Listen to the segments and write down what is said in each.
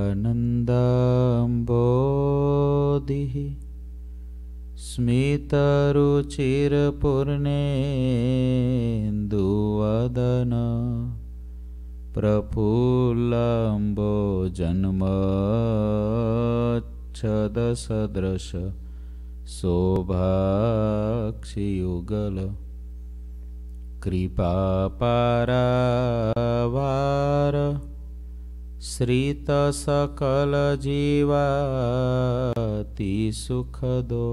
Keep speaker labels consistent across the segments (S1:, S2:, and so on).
S1: नन्दाम्बो दिः स्मितरुचिरपूर्णेन्दुवदन प्रफुल्लम्बो जन्मच्छदसदृश शोभाक्षियुगल कृपापारावार श्रितसकलजीवातिसुखदो सुखदो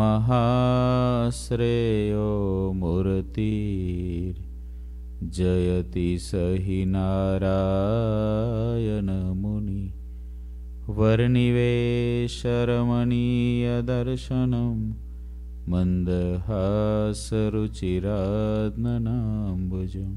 S1: महाश्रेयो मूर्तिर्जयति जयति सहि नारायणमुनि वर्निवेशरमणीयदर्शनं मन्दहास रुचिरात्नम्भुजम्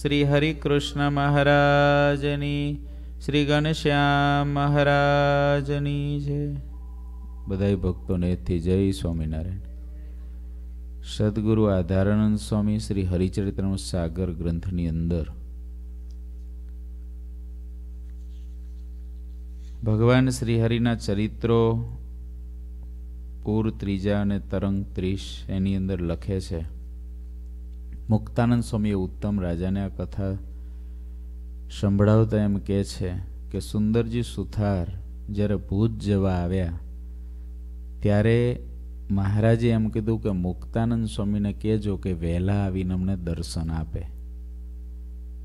S1: શ્રી હરિકૃષ્ણ મહારાજની શ્રી ઘનશ્યામ મહારાજની છે બધા ભક્તોને એથી જય સ્વામિનારાયણ સદગુરુ આધારાનંદ સ્વામી શ્રી હરિચરિત્ર સાગર ગ્રંથની અંદર ભગવાન શ્રીહરિના ચરિત્રો પૂર ત્રીજા અને તરંગ ત્રીસ એની અંદર લખે છે મુક્તાનંદ સ્વામીએ ઉત્તમ રાજાને આ કથા સંભળાવતા એમ કહે છે કે સુંદરજી સુથાર જ્યારે ભૂત જવા આવ્યા ત્યારે મહારાજે એમ કીધું કે મુક્તાનંદ સ્વામીને કહેજો કે વહેલા આવીને અમને દર્શન આપે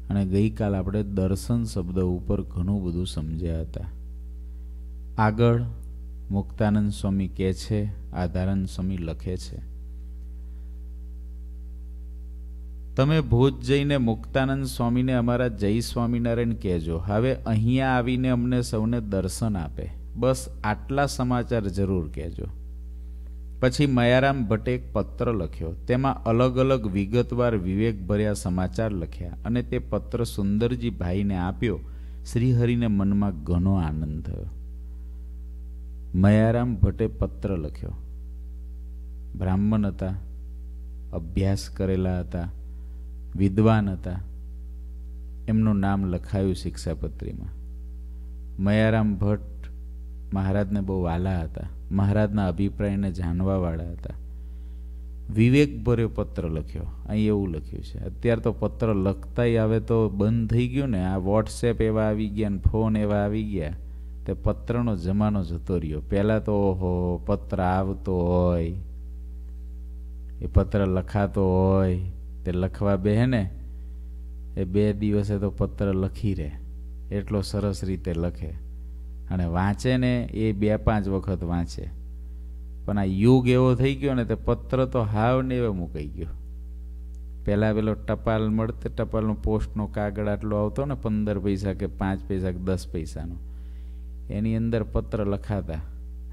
S1: અને ગઈકાલ આપણે દર્શન શબ્દ ઉપર ઘણું બધું સમજ્યા હતા આગળ મુક્તાનંદ સ્વામી કહે છે આધારાનંદ સ્વામી લખે છે તમે ભુજ જઈને મુક્તાનંદ સ્વામીને અમારા જય સ્વામિનારાયણ કહેજો હવે અહીંયા આવીને અમને સૌને દર્શન આપે બસ આટલા સમાચાર જરૂર કહેજો પછી મયારામ ભટ્ટે એક પત્ર લખ્યો તેમાં અલગ અલગ વિગતવાર વિવેકભર્યા સમાચાર લખ્યા અને તે પત્ર સુંદરજી ભાઈને આપ્યો શ્રીહરિને મનમાં ઘણો આનંદ થયો મયારામ ભટ્ટે પત્ર લખ્યો બ્રાહ્મણ હતા અભ્યાસ કરેલા હતા વિદ્વાન હતા એમનું નામ લખાયું શિક્ષાપત્રીમાં મયારામ ભટ્ટ મહારાજને બહુ વાલા હતા મહારાજના અભિપ્રાયને જાણવાવાળા હતા વિવેકભર્યો પત્ર લખ્યો અહીં એવું લખ્યું છે અત્યારે તો પત્ર લખતાય આવે તો બંધ થઈ ગયું ને આ વોટ્સએપ એવા આવી ગયા ને ફોન એવા આવી ગયા તે પત્રનો જમાનો જતો રહ્યો પહેલાં તો ઓહો પત્ર આવતો હોય એ પત્ર લખાતો હોય તે લખવા બેહને એ બે દિવસે તો પત્ર લખી રહે એટલો સરસ રીતે લખે અને વાંચે ને એ બે પાંચ વખત વાંચે પણ આ યુગ એવો થઈ ગયો ને તે પત્ર તો હાવ ને એવો મુકાઈ ગયો પહેલાં પેલો ટપાલ મળતે ટપાલનો પોસ્ટનો કાગળ આટલો આવતો ને પંદર પૈસા કે પાંચ પૈસા કે દસ પૈસાનો એની અંદર પત્ર લખાતા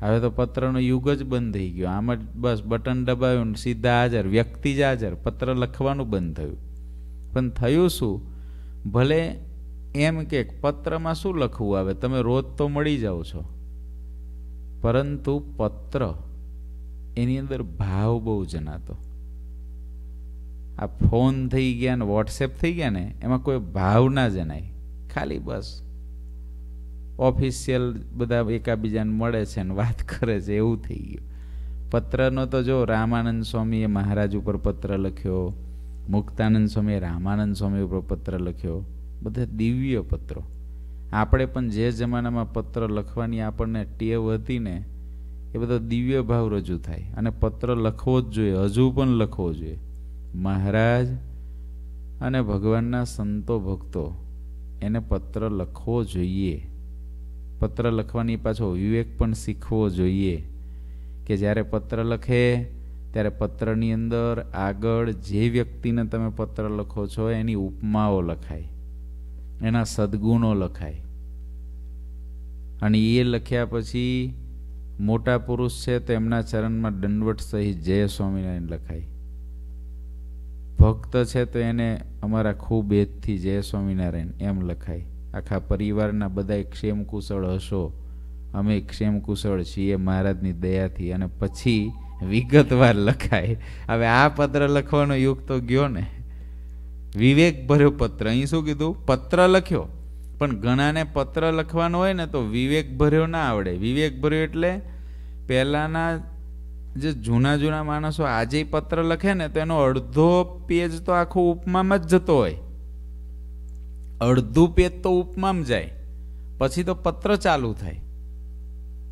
S1: હવે તો પત્રનો યુગ જ બંધ થઈ ગયો આમ જ બસ બટન દબાવ્યું ને સીધા હાજર વ્યક્તિ જ હાજર પત્ર લખવાનું બંધ થયું પણ થયું શું ભલે એમ કે પત્રમાં શું લખવું આવે તમે રોજ તો મળી જાઓ છો પરંતુ પત્ર એની અંદર ભાવ બહુ જણાતો આ ફોન થઈ ગયા ને વોટ્સએપ થઈ ગયા ને એમાં કોઈ ભાવ ના જણાય ખાલી બસ ઓફિશિયલ બધા એકાબીજાને મળે છે અને વાત કરે છે એવું થઈ ગયું પત્રનો તો જો રામાનંદ સ્વામીએ મહારાજ ઉપર પત્ર લખ્યો મુક્તાનંદ સ્વામીએ રામાનંદ સ્વામી ઉપર પત્ર લખ્યો બધા દિવ્ય પત્રો આપણે પણ જે જમાનામાં પત્ર લખવાની આપણને ટેવ હતી ને એ બધો દિવ્ય ભાવ રજૂ થાય અને પત્ર લખવો જ જોઈએ હજુ પણ લખવો જોઈએ મહારાજ અને ભગવાનના સંતો ભક્તો એને પત્ર લખવો જોઈએ પત્ર લખવાની પાછો વિવેક પણ શીખવો જોઈએ કે જ્યારે પત્ર લખે ત્યારે પત્રની અંદર આગળ જે વ્યક્તિને તમે પત્ર લખો છો એની ઉપમાઓ લખાય એના સદગુણો લખાય અને એ લખ્યા પછી મોટા પુરુષ છે તો એમના ચરણમાં દંડવટ સહિત જય સ્વામિનારાયણ લખાય ભક્ત છે તો એને અમારા ખૂબ ભેદથી જય સ્વામિનારાયણ એમ લખાય આખા પરિવારના બધાય ક્ષેમ કુશળ હશો અમે ક્ષેમ કુશળ છીએ મહારાજની દયાથી અને પછી વિગતવાર લખાય હવે આ પત્ર લખવાનો યુગ તો ગયો ને વિવેક ભર્યો પત્ર અહીં શું કીધું પત્ર લખ્યો પણ ઘણાને પત્ર લખવાનો હોય ને તો વિવેક ભર્યો ના આવડે વિવેક ભર્યો એટલે પહેલાંના જે જૂના જૂના માણસો આજે પત્ર લખે ને તો એનો અડધો પેજ તો આખો ઉપમામાં જ જતો હોય અડધું પેજ તો ઉપમામ જાય પછી તો પત્ર ચાલુ થાય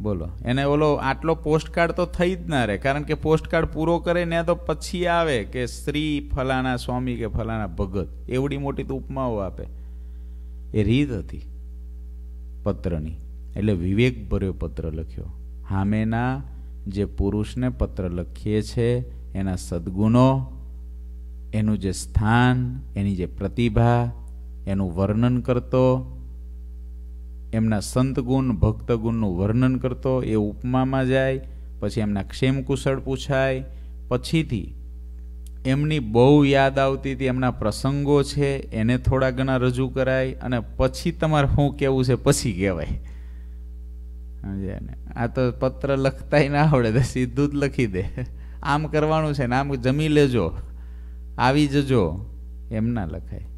S1: બોલો એને ઓલો આટલો પોસ્ટકાર્ડ તો થઈ જ ના રહે કારણ કે પોસ્ટકાર્ડ પૂરો કરે ને તો પછી આવે કે શ્રી ફલાણા સ્વામી કે ફલાણા ભગત એવડી મોટી તો ઉપમાઓ આપે એ રીત હતી પત્રની એટલે વિવેકભર્યો પત્ર લખ્યો હામેના જે પુરુષને પત્ર લખીએ છે એના સદગુણો એનું જે સ્થાન એની જે પ્રતિભા એનું વર્ણન કરતો એમના સંતગુણ ભક્તગુણનું વર્ણન કરતો એ ઉપમામાં જાય પછી એમના ક્ષેમ કુશળ પૂછાય પછીથી એમની બહુ યાદ આવતી હતી એમના પ્રસંગો છે એને થોડા ઘણા રજૂ કરાય અને પછી તમારે શું કહેવું છે પછી કહેવાય સમજે ને આ તો પત્ર લખતાય ના આવડે તો સીધું જ લખી દે આમ કરવાનું છે ને આમ જમી લેજો આવી જજો એમ ના લખાય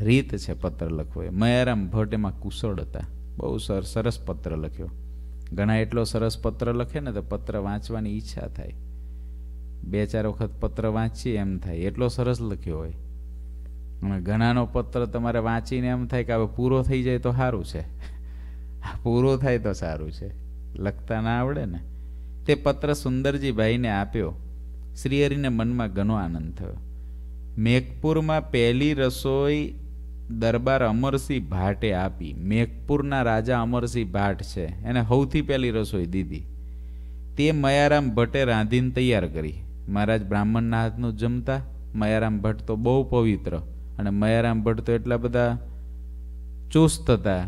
S1: રીત છે પત્ર લખવો એ મયારામ ભટ્ટ એમાં કુશળ હતા બહુ સર સરસ પત્ર લખ્યો ઘણા એટલો સરસ પત્ર લખે ને તો પત્ર વાંચવાની ઈચ્છા થાય બે ચાર વખત પત્ર વાંચીએ એમ થાય એટલો સરસ લખ્યો હોય અને ઘણાનો પત્ર તમારે વાંચીને એમ થાય કે હવે પૂરો થઈ જાય તો સારું છે પૂરો થાય તો સારું છે લખતા ના આવડે ને તે પત્ર સુંદરજીભાઈને આપ્યો શ્રીહરિને મનમાં ઘણો આનંદ થયો મેઘપુરમાં પહેલી રસોઈ દરબાર અમરસિંહ ભાટે આપી મેઘપુરના રાજા અમરસિંહ ભાટ છે એને સૌથી પહેલી રસોઈ દીધી તે મયારામ ભટ્ટે રાંધીને તૈયાર કરી મહારાજ બ્રાહ્મણના હાથનું જમતા મયારામ ભટ્ટ તો બહુ પવિત્ર અને મયારામ ભટ્ટ તો એટલા બધા ચુસ્ત હતા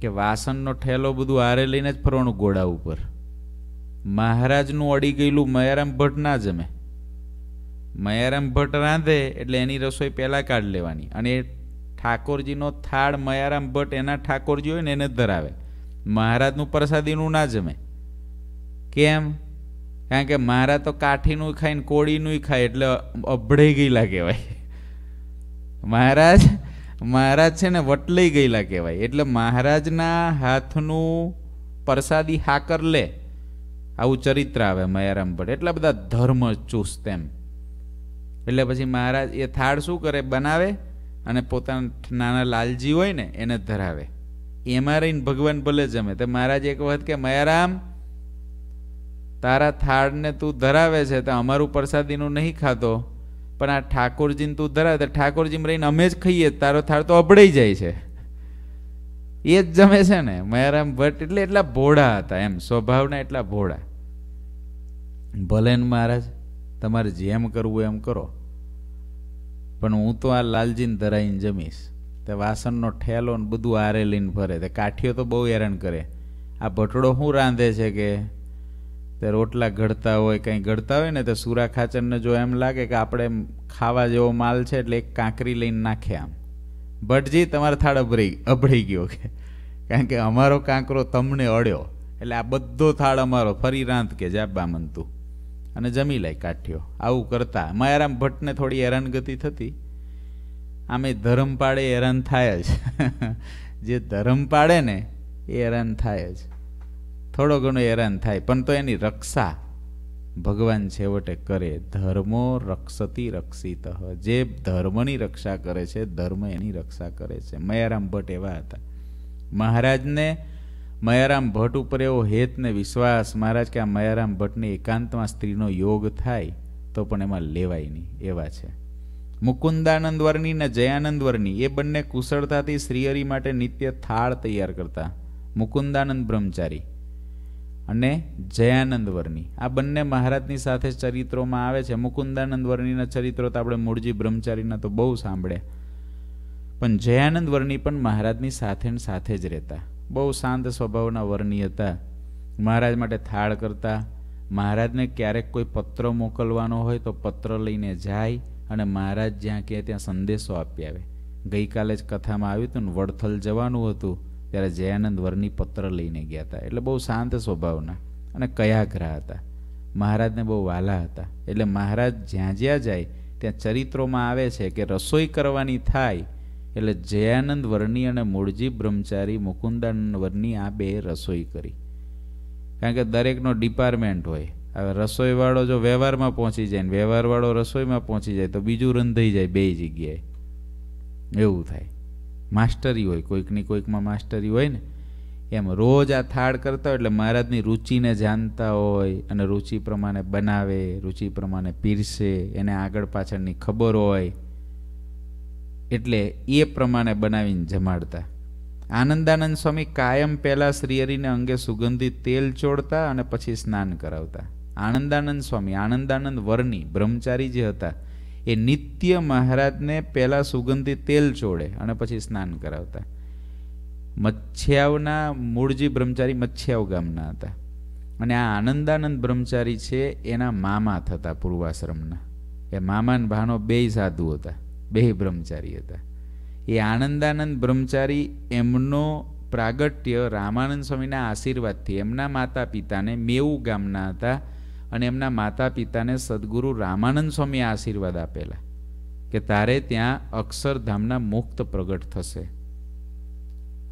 S1: કે વાસણનો ઠેલો બધું આરે લઈને જ ફરવાનું ઘોડા ઉપર મહારાજનું અડી ગયેલું મયારામ ભટ્ટ ના જમે મયારામ ભટ્ટ રાંધે એટલે એની રસોઈ પહેલાં કાઢ લેવાની અને એ ઠાકોરજીનો થાળ મયારામ ભટ્ટ એના ઠાકોરજી હોય ને એને ધરાવે મહારાજનું પ્રસાદીનું ના જમે કેમ કારણ કે મહારાજ તો કાઠીનું ખાય ને કોળીનું ખાય એટલે અભળાઈ ગયેલા કહેવાય મહારાજ મહારાજ છે ને વટલઈ ગયેલા કહેવાય એટલે મહારાજના હાથનું પ્રસાદી હાકર લે આવું ચરિત્ર આવે મયારામ ભટ્ટ એટલા બધા ધર્મ ચૂસ તેમ એટલે પછી મહારાજ એ થાળ શું કરે બનાવે અને પોતાના નાના લાલજી હોય ને એને ધરાવે એમાં રહીને ભગવાન ભલે જમે તો મહારાજ એક વખત કે મયારામ તારા થાળને તું ધરાવે છે તો અમારું પ્રસાદીનું નહીં ખાતો પણ આ ઠાકોરજીને તું ધરાવે તો ઠાકોરજીમાં રહીને અમે જ ખાઈએ તારો થાળ તો અબડાઈ જાય છે એ જ જમે છે ને મયારામ ભટ્ટ એટલે એટલા ભોળા હતા એમ સ્વભાવના એટલા ભોળા ભલે ને મહારાજ તમારે જેમ કરવું એમ કરો પણ હું તો આ લાલજીને ધરાઈને જમીશ તે વાસણનો ઠેલો ને બધું આરે લઈને ભરે તે કાઠીઓ તો બહુ હેરાન કરે આ ભટડો શું રાંધે છે કે તે રોટલા ઘડતા હોય કંઈ ઘડતા હોય ને તે સુરા ખાચરને જો એમ લાગે કે આપણે એમ ખાવા જેવો માલ છે એટલે એક કાંકરી લઈને નાખે આમ ભટજી તમારો થાળ અભરી અભળી ગયો કે કારણ કે અમારો કાંકરો તમને અડ્યો એટલે આ બધો થાળ અમારો ફરી રાંધ કે જા બામન તું અને જમી લે કાઠ્યો આવું કરતા માયારામ ભટ્ટને થોડી હેરાનગતિ થતી આમે ધર્મ પાડે હેરાન થાય જ જે ધર્મ પાડે ને એ હેરાન થાય જ થોડો ઘણો હેરાન થાય પણ તો એની રક્ષા ભગવાન છેવટે કરે ધર્મો રક્ષતી રક્ષિત જે ધર્મની રક્ષા કરે છે ધર્મ એની રક્ષા કરે છે મયારામ ભટ્ટ એવા હતા મહારાજને મયારામ ભટ્ટ ઉપર એવો હેત ને વિશ્વાસ મહારાજ કે આ મયારામ ભટ્ટને એકાંતમાં સ્ત્રીનો યોગ થાય તો પણ એમાં લેવાય નહીં એવા છે મુકુંદાનંદ વર્ણી ને જયાનંદ વર્ણી એ બંને કુશળતાથી શ્રીહરિ માટે નિત્ય થાળ તૈયાર કરતા મુકુંદાનંદ બ્રહ્મચારી અને જયાનંદ વર્ણી આ બંને મહારાજની સાથે ચરિત્રોમાં આવે છે મુકુંદાનંદ વર્ણીના ચરિત્રો તો આપણે મૂળજી બ્રહ્મચારીના તો બહુ સાંભળ્યા પણ જયાનંદ વર્ણી પણ મહારાજની સાથે ને સાથે જ રહેતા બહુ શાંત સ્વભાવના વર્ણી હતા મહારાજ માટે થાળ કરતા મહારાજને ક્યારેક કોઈ પત્ર મોકલવાનો હોય તો પત્ર લઈને જાય અને મહારાજ જ્યાં કહે ત્યાં સંદેશો આપી આવે ગઈકાલે જ કથામાં આવ્યું હતું ને વડથલ જવાનું હતું ત્યારે જયાનંદ વરની પત્ર લઈને ગયા હતા એટલે બહુ શાંત સ્વભાવના અને કયાગ્રા હતા મહારાજને બહુ વાલા હતા એટલે મહારાજ જ્યાં જ્યાં જાય ત્યાં ચરિત્રોમાં આવે છે કે રસોઈ કરવાની થાય એટલે જયાનંદ વર્ણી અને મૂળજી બ્રહ્મચારી મુકુંદાનંદ વર્ણી આ બે રસોઈ કરી કારણ કે દરેકનો ડિપાર્ટમેન્ટ હોય હવે રસોઈવાળો જો વ્યવહારમાં પહોંચી જાય ને વ્યવહારવાળો રસોઈમાં પહોંચી જાય તો બીજું રંધાઈ જાય બે જગ્યાએ એવું થાય માસ્ટરી હોય કોઈકની કોઈકમાં માસ્ટરી હોય ને એમ રોજ આ થાળ કરતા હોય એટલે મહારાજની રુચિને જાણતા હોય અને રુચિ પ્રમાણે બનાવે રુચિ પ્રમાણે પીરસે એને આગળ પાછળની ખબર હોય એટલે એ પ્રમાણે બનાવીને જમાડતા આનંદાનંદ સ્વામી કાયમ પહેલાં શ્રીહરિને અંગે સુગંધિત તેલ ચોડતા અને પછી સ્નાન કરાવતા આનંદાનંદ સ્વામી આનંદાનંદ વરની બ્રહ્મચારી જે હતા એ નિત્ય મહારાજને પહેલાં સુગંધિત તેલ ચોડે અને પછી સ્નાન કરાવતા મચ્છિયાવના મૂળજી બ્રહ્મચારી મચ્છિયાવ ગામના હતા અને આ આનંદાનંદ બ્રહ્મચારી છે એના મામા થતા પૂર્વાશ્રમના એ મામાન ભાનો બેય સાધુ હતા બે બ્રહ્મચારી હતા એ આનંદાનંદ બ્રહ્મચારી એમનો પ્રાગટ્ય રામાનંદ સ્વામીના આશીર્વાદથી એમના માતા પિતાને મેવું ગામના હતા અને એમના માતા પિતાને સદગુરુ રામાનંદ સ્વામી આશીર્વાદ આપેલા કે તારે ત્યાં અક્ષરધામના મુક્ત પ્રગટ થશે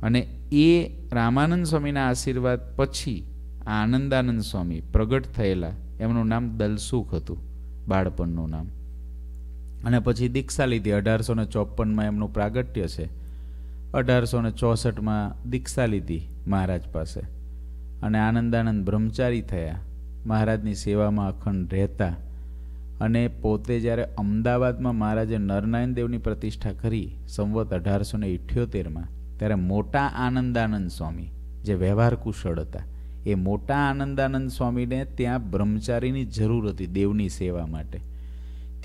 S1: અને એ રામાનંદ સ્વામીના આશીર્વાદ પછી આનંદાનંદ સ્વામી પ્રગટ થયેલા એમનું નામ દલસુખ હતું બાળપણનું નામ અને પછી દીક્ષા લીધી અઢારસો ને ચોપનમાં એમનું પ્રાગટ્ય છે અઢારસો ને ચોસઠમાં દીક્ષા લીધી મહારાજ પાસે અને આનંદાનંદ બ્રહ્મચારી થયા મહારાજની સેવામાં અખંડ રહેતા અને પોતે જ્યારે અમદાવાદમાં મહારાજે નરનારાયણ દેવની પ્રતિષ્ઠા કરી સંવત અઢારસો ને ઇઠ્યોતેરમાં ત્યારે મોટા આનંદાનંદ સ્વામી જે વ્યવહાર કુશળ હતા એ મોટા આનંદાનંદ સ્વામીને ત્યાં બ્રહ્મચારીની જરૂર હતી દેવની સેવા માટે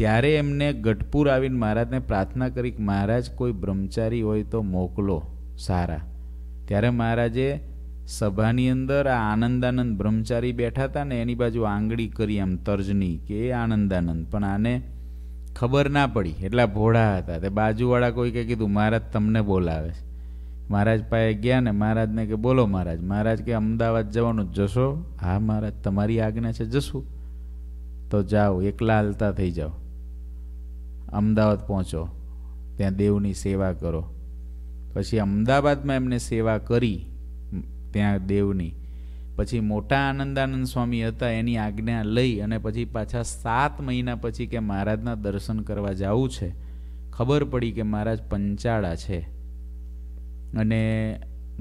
S1: ત્યારે એમને ગઢપુર આવીને મહારાજને પ્રાર્થના કરી કે મહારાજ કોઈ બ્રહ્મચારી હોય તો મોકલો સારા ત્યારે મહારાજે સભાની અંદર આ આનંદાનંદ બ્રહ્મચારી બેઠા હતા ને એની બાજુ આંગળી કરી આમ તર્જની કે એ આનંદાનંદ પણ આને ખબર ના પડી એટલા ભોળા હતા તે બાજુવાળા કોઈ કે કીધું મહારાજ તમને બોલાવે છે મહારાજ પાસે ગયા ને મહારાજને કે બોલો મહારાજ મહારાજ કે અમદાવાદ જવાનું જશો હા મહારાજ તમારી આજ્ઞા છે જશું તો જાઓ એકલા હાલતા થઈ જાઓ અમદાવાદ પહોંચો ત્યાં દેવની સેવા કરો પછી અમદાવાદમાં એમને સેવા કરી ત્યાં દેવની પછી મોટા આનંદાનંદ સ્વામી હતા એની આજ્ઞા લઈ અને પછી પાછા સાત મહિના પછી કે મહારાજના દર્શન કરવા જવું છે ખબર પડી કે મહારાજ પંચાળા છે અને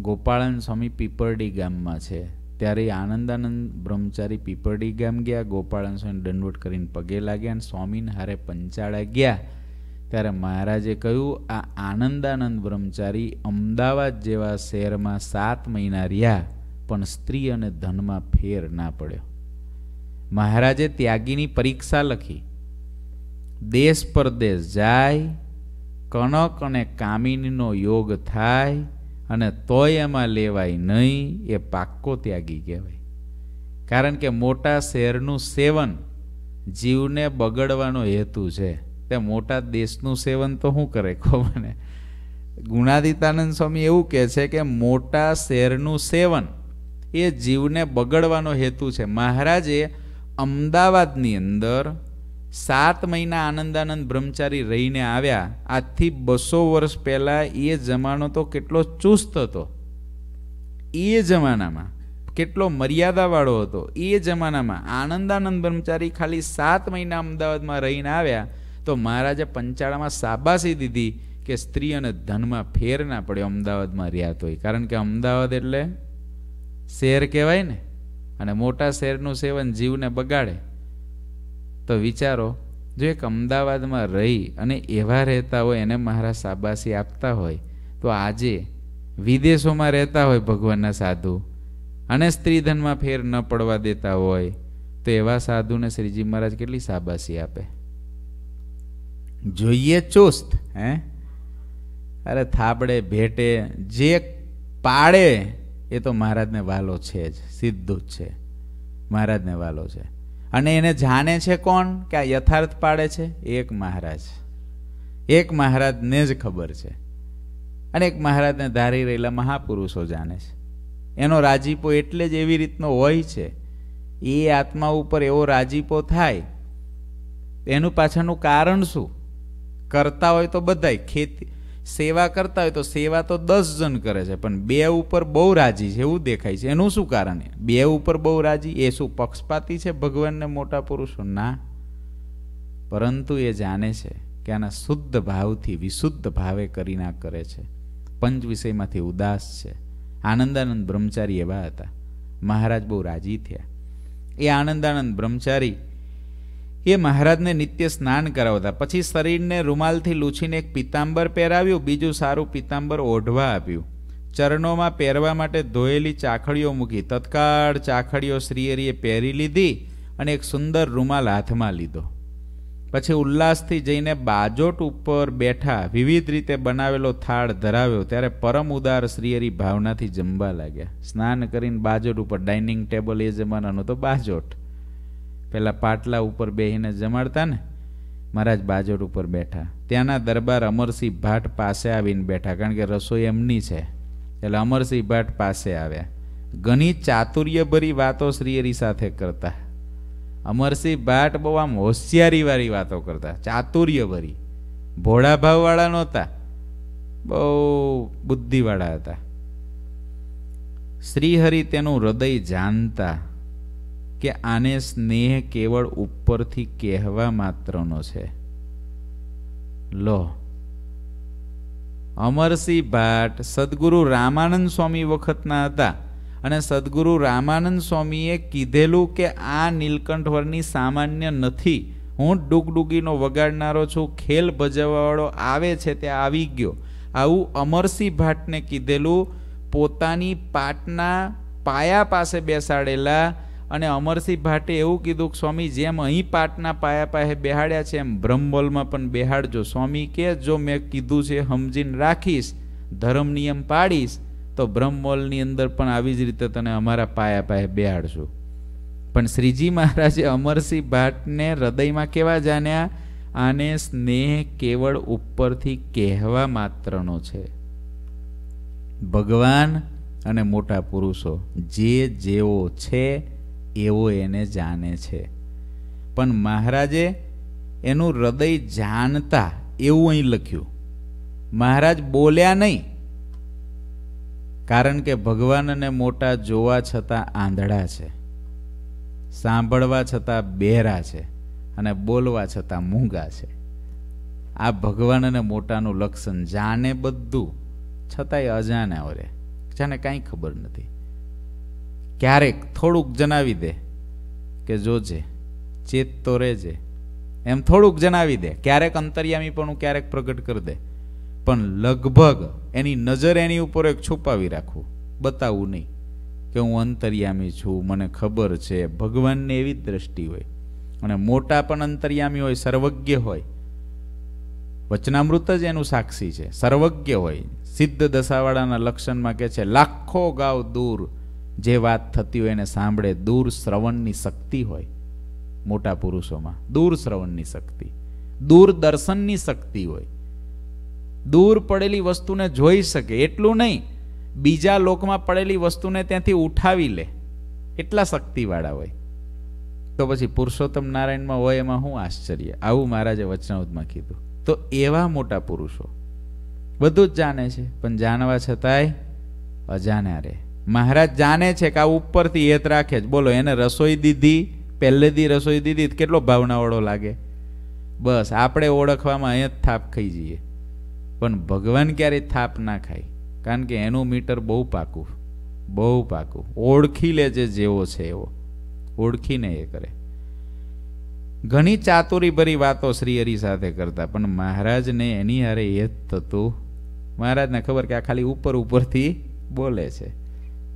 S1: ગોપાળન સ્વામી પીપરડી ગામમાં છે ત્યારે આનંદાનંદ બ્રહ્મચારી પીપરડી ગામ ગયા ગોપાલ દંડવટ કરીને પગે લાગ્યા અને સ્વામીને હારે પંચાળા ગયા ત્યારે મહારાજે કહ્યું આ આનંદાનંદ બ્રહ્મચારી અમદાવાદ જેવા શહેરમાં સાત મહિના રહ્યા પણ સ્ત્રી અને ધનમાં ફેર ના પડ્યો મહારાજે ત્યાગીની પરીક્ષા લખી દેશ પરદેશ જાય કનક અને કામિનીનો યોગ થાય અને તોય એમાં લેવાય નહીં એ પાક્કો ત્યાગી કહેવાય કારણ કે મોટા શહેરનું સેવન જીવને બગડવાનો હેતુ છે તે મોટા દેશનું સેવન તો શું કરે કહો મને ગુણાદિતાનંદ સ્વામી એવું કહે છે કે મોટા શહેરનું સેવન એ જીવને બગડવાનો હેતુ છે મહારાજે અમદાવાદની અંદર સાત મહિના આનંદાનંદ બ્રહ્મચારી રહીને આવ્યા આજથી બસો વર્ષ પહેલાં એ જમાનો તો કેટલો ચુસ્ત હતો એ જમાનામાં કેટલો મર્યાદાવાળો હતો એ જમાનામાં આનંદાનંદ બ્રહ્મચારી ખાલી સાત મહિના અમદાવાદમાં રહીને આવ્યા તો મહારાજે પંચાળામાં સાબાસી દીધી કે સ્ત્રી અને ધનમાં ફેર ના પડ્યો અમદાવાદમાં રહ્યા તોય કારણ કે અમદાવાદ એટલે શહેર કહેવાય ને અને મોટા શહેરનું સેવન જીવને બગાડે તો વિચારો જો એક અમદાવાદમાં રહી અને એવા રહેતા હોય એને મારા શાબાશી આપતા હોય તો આજે વિદેશોમાં રહેતા હોય ભગવાનના સાધુ અને સ્ત્રીધનમાં ફેર ન પડવા દેતા હોય તો એવા સાધુને શ્રીજી મહારાજ કેટલી શાબાશી આપે જોઈએ ચુસ્ત હે અરે થાબડે ભેટે જે પાડે એ તો મહારાજને વાલો છે જ સીધું જ છે મહારાજને વાલો છે અને એને જાણે છે કોણ કે આ યથાર્થ પાડે છે એક મહારાજ એક મહારાજને જ ખબર છે અને એક મહારાજને ધારી રહેલા મહાપુરુષો જાણે છે એનો રાજીપો એટલે જ એવી રીતનો હોય છે એ આત્મા ઉપર એવો રાજીપો થાય એનું પાછળનું કારણ શું કરતા હોય તો બધાય ખેતી સેવા કરતા હોય તો સેવા તો દસ જણ કરે છે પણ બે ઉપર બહુ રાજી છે એવું દેખાય છે એનું શું કારણ બે ઉપર બહુ રાજી એ શું પક્ષપાતી છે ભગવાનને મોટા પુરુષો ના પરંતુ એ જાણે છે કે આના શુદ્ધ ભાવથી વિશુદ્ધ ભાવે કરી ના કરે છે પંચ વિષયમાંથી ઉદાસ છે આનંદાનંદ બ્રહ્મચારી એવા હતા મહારાજ બહુ રાજી થયા એ આનંદાનંદ બ્રહ્મચારી એ મહારાજને નિત્ય સ્નાન કરાવતા પછી શરીરને રૂમાલથી લૂછીને એક પિત્તાંબર પહેરાવ્યું બીજું સારું પિત્તાંબર ઓઢવા આપ્યું ચરણોમાં પહેરવા માટે ધોયેલી ચાખડીઓ મૂકી તત્કાળ ચાખડીઓ શ્રીએરીએ પહેરી લીધી અને એક સુંદર રૂમાલ હાથમાં લીધો પછી ઉલ્લાસથી જઈને બાજોટ ઉપર બેઠા વિવિધ રીતે બનાવેલો થાળ ધરાવ્યો ત્યારે પરમ ઉદાર શ્રીહરી ભાવનાથી જમવા લાગ્યા સ્નાન કરીને બાજોટ ઉપર ડાઇનિંગ ટેબલ એ જમાનાનો તો બાજોટ પેલા પાટલા ઉપર બેહીને જમાડતા ને મહારાજ બાજોડ ઉપર બેઠા ત્યાંના દરબાર અમરસિંહ ભાટ પાસે આવીને બેઠા કારણ કે રસોઈ એમની છે એટલે અમરસિંહ ભાટ પાસે આવ્યા ઘણી ચાતુર્યભરી વાતો શ્રીહરી સાથે કરતા અમરસિંહ ભાટ બહુ આમ હોશિયારીવાળી વાતો કરતા ચાતુર્યભરી ભોળાભાવવાળા નહોતા બહુ બુદ્ધિવાળા હતા શ્રીહરિ તેનું હૃદય જાણતા કે આને સ્નેહ કેવળ ઉપરથી કહેવા માત્રનો છે લો અમરસિંહ ભાટ સદગુરુ રામાનંદ સ્વામી વખતના હતા અને સદગુરુ રામાનંદ સ્વામીએ કીધેલું કે આ નીલકંઠવરની સામાન્ય નથી હું ડુગડુગીનો વગાડનારો છું ખેલ ભજવવાવાળો આવે છે તે આવી ગયો આવું અમરસિંહ ભાટને કીધેલું પોતાની પાટના પાયા પાસે બેસાડેલા અને અમરસિંહ ભાટે એવું કીધું કે સ્વામી જેમ અહીં પાટના પાયા પાસે બેહાડ્યા છે એમ બ્રહ્મબોલમાં પણ બેહાડજો સ્વામી કે જો મેં કીધું છે સમજીને રાખીશ ધર્મ નિયમ પાડીશ તો બ્રહ્મબોલની અંદર પણ આવી જ રીતે તને અમારા પાયા પાસે બેહાડશું પણ શ્રીજી મહારાજે અમરસિંહ ભાટને હૃદયમાં કેવા જાણ્યા આને સ્નેહ કેવળ ઉપરથી કહેવા માત્રનો છે ભગવાન અને મોટા પુરુષો જે જેવો છે એવો એને જાણે છે પણ મહારાજે એનું હૃદય જાણતા એવું અહીં લખ્યું મહારાજ બોલ્યા નહીં કારણ કે ભગવાનને મોટા જોવા છતાં આંધળા છે સાંભળવા છતાં બહેરા છે અને બોલવા છતાં મૂંગા છે આ ભગવાન અને મોટાનું લક્ષણ જાણે બધું છતાંય અજાણ્યા ઓરે જાણે કાંઈ ખબર નથી ક્યારેક થોડુંક જણાવી દે કે જોજે ચેત તો રહેજે એમ થોડુંક જણાવી દે ક્યારેક અંતર્યામી પણ હું ક્યારેક પ્રગટ કરી દે પણ લગભગ એની નજર એની ઉપર એક છુપાવી રાખવું બતાવવું નહીં કે હું અંતરિયામી છું મને ખબર છે ભગવાનને એવી જ દ્રષ્ટિ હોય અને મોટા પણ અંતરિયામી હોય સર્વજ્ઞ હોય વચનામૃત જ એનું સાક્ષી છે સર્વજ્ઞ હોય સિદ્ધ દશાવાળાના લક્ષણમાં કહે છે લાખો ગાવ દૂર જે વાત થતી હોય એને સાંભળે દૂર શ્રવણની શક્તિ હોય મોટા પુરુષોમાં દૂર શ્રવણની શક્તિ દૂરદર્શનની શક્તિ હોય દૂર પડેલી વસ્તુને જોઈ શકે એટલું નહીં બીજા લોકમાં પડેલી વસ્તુને ત્યાંથી ઉઠાવી લે એટલા શક્તિવાળા હોય તો પછી પુરુષોત્તમ નારાયણમાં હોય એમાં હું આશ્ચર્ય આવું મહારાજે વચનાઉદમાં કીધું તો એવા મોટા પુરુષો બધું જ જાણે છે પણ જાણવા છતાંય અજાણ્યા રહે મહારાજ જાણે છે કે આ ઉપરથી હેત રાખે જ બોલો એને રસોઈ દીધી પહેલેથી રસોઈ દીધી કેટલો ભાવનાવાળો લાગે બસ આપણે ઓળખવામાં અહીંયા જ થાપ ખાઈ જઈએ પણ ભગવાન ક્યારેય થાપ ના ખાય કારણ કે એનું મીટર બહુ પાકું બહુ પાકું ઓળખી લે જે જેવો છે એવો ઓળખીને એ કરે ઘણી ચાતુરી ભરી વાતો શ્રી હરિ સાથે કરતા પણ મહારાજને એની હારે એ જ થતું મહારાજને ખબર કે આ ખાલી ઉપર ઉપરથી બોલે છે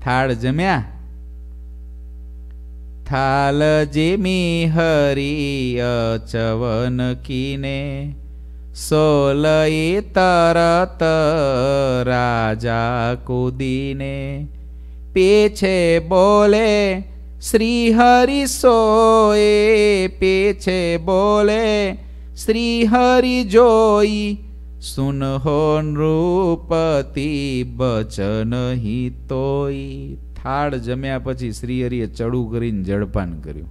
S1: થાળ જમ્યા થાલ જેમી હરી અચવન કીને સોલઈ તરત રાજા કુદીને પેછે બોલે શ્રી હરિ સોએ પેછે બોલે શ્રી હરિ જોઈ સુનહો નૃપતિ બચન તોય થાળ જમ્યા પછી શ્રીહરિએ ચડું કરીને જળપાન કર્યું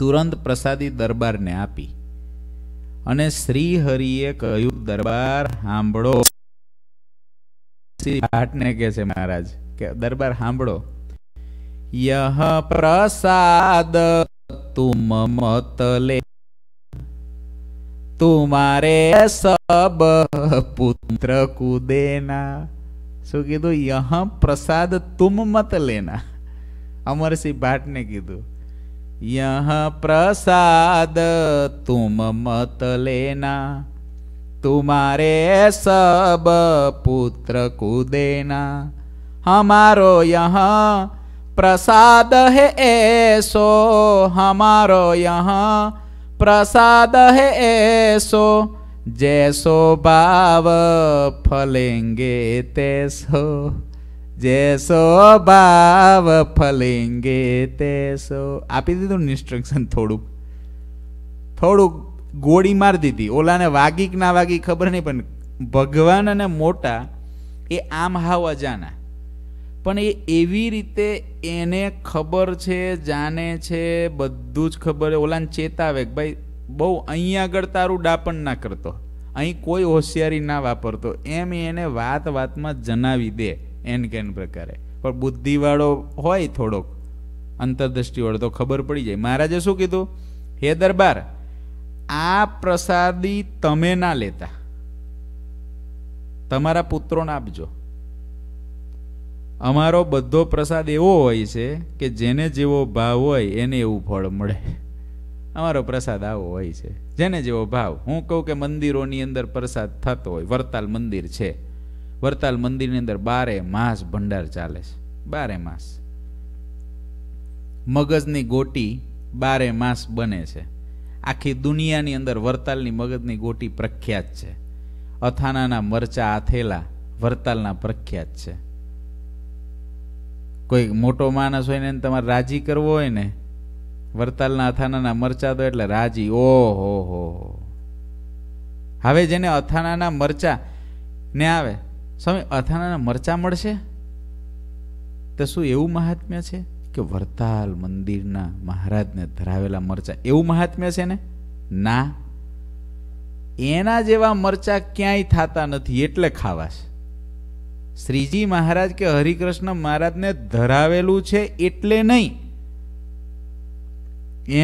S1: તુરંત પ્રસાદી દરબારને આપી અને શ્રીહરિએ કહ્યું દરબાર સાંભળો ભાટને કે છે મહારાજ કે દરબાર સાંભળો યહ પ્રસાદ તુમ મત લે तुम्हारे सब पुत्र को देना शु कीधु यह प्रसाद तुम मत लेना अमर सिंह भाट ने कीधु यह प्रसाद तुम मत लेना तुम्हारे सब पुत्र को देना हमारो यहाँ प्रसाद है ऐसो हमारो यहाँ प्रसाद है ऐसो जैसो भाव फलेंगे तैसो જેસો ભાવ ફલેંગે તેસો આપી દીધું ને ઇન્સ્ટ્રક્શન થોડુંક થોડુંક ગોળી મારી દીધી ઓલાને વાગી કે ના વાગી ખબર નહીં પણ ભગવાન અને મોટા એ આમ હાવ અજાના પણ એ એવી રીતે એને ખબર છે જાણે છે બધું જ ખબર ઓલાને ચેતાવે ભાઈ બહુ અહીં આગળ તારું ડાપણ ના કરતો અહીં કોઈ હોશિયારી ના વાપરતો એમ એને વાત વાતમાં જણાવી દે એન કેન પ્રકારે પણ બુદ્ધિવાળો હોય થોડોક અંતરદ્રષ્ટિવાળો તો ખબર પડી જાય મહારાજે શું કીધું હે દરબાર આ પ્રસાદી તમે ના લેતા તમારા પુત્રોને આપજો અમારો બધો પ્રસાદ એવો હોય છે કે જેને જેવો ભાવ હોય એને એવું ફળ મળે અમારો પ્રસાદ આવો હોય છે જેને જેવો ભાવ હું કહું કે મંદિરોની અંદર પ્રસાદ થતો હોય વરતાલ મંદિર છે વરતાલ મંદિરની અંદર બારે માસ ભંડાર ચાલે છે બારે માસ મગજની ગોટી બારે માસ બને છે આખી દુનિયાની અંદર વરતાલની મગજની ગોટી પ્રખ્યાત છે અથાણાના મરચા આથેલા વરતાલના પ્રખ્યાત છે કોઈ મોટો માણસ હોય ને એને તમારે રાજી કરવો હોય ને વરતાલના અથાનાના મરચા દો એટલે રાજી ઓ હો હો હવે જેને અથાનાના મરચા ને આવે સ્વામી અથાનાના મરચા મળશે તો શું એવું મહાત્મ્ય છે કે વરતાલ મંદિરના મહારાજને ધરાવેલા મરચા એવું મહાત્મ્ય છે ને ના એના જેવા મરચા ક્યાંય થતા નથી એટલે ખાવાશ શ્રીજી મહારાજ કે હરિકૃષ્ણ મહારાજને ધરાવેલું છે એટલે નહીં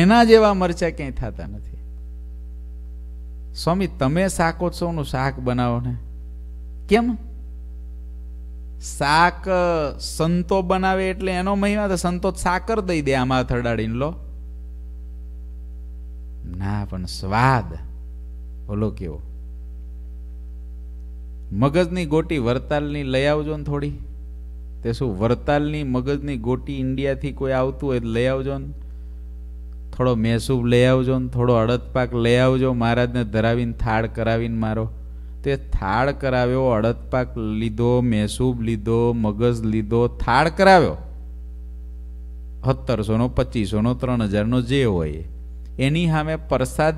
S1: એના જેવા મરચા ક્યાંય થતા નથી સ્વામી તમે શાકોત્સવનું શાક બનાવો ને કેમ શાક સંતો બનાવે એટલે એનો મહિમા તો સંતો સાકર દઈ દે આમાં થડાડીને લો ના પણ સ્વાદ બોલો કેવો મગજની ગોટી વરતાલની લઈ આવજો ને થોડી તે શું વરતાલની મગજની ગોટી ઇન્ડિયાથી કોઈ આવતું હોય લઈ આવજો ને થોડો મેસૂબ લઈ આવજો ને થોડો અડદપાક લઈ આવજો મહારાજને ધરાવીને થાળ કરાવીને મારો તે થાળ કરાવ્યો અડદ પાક લીધો મેસૂબ લીધો મગજ લીધો થાળ કરાવ્યો સત્તરસોનો પચીસોનો ત્રણ હજારનો જે હોય એની સામે પ્રસાદ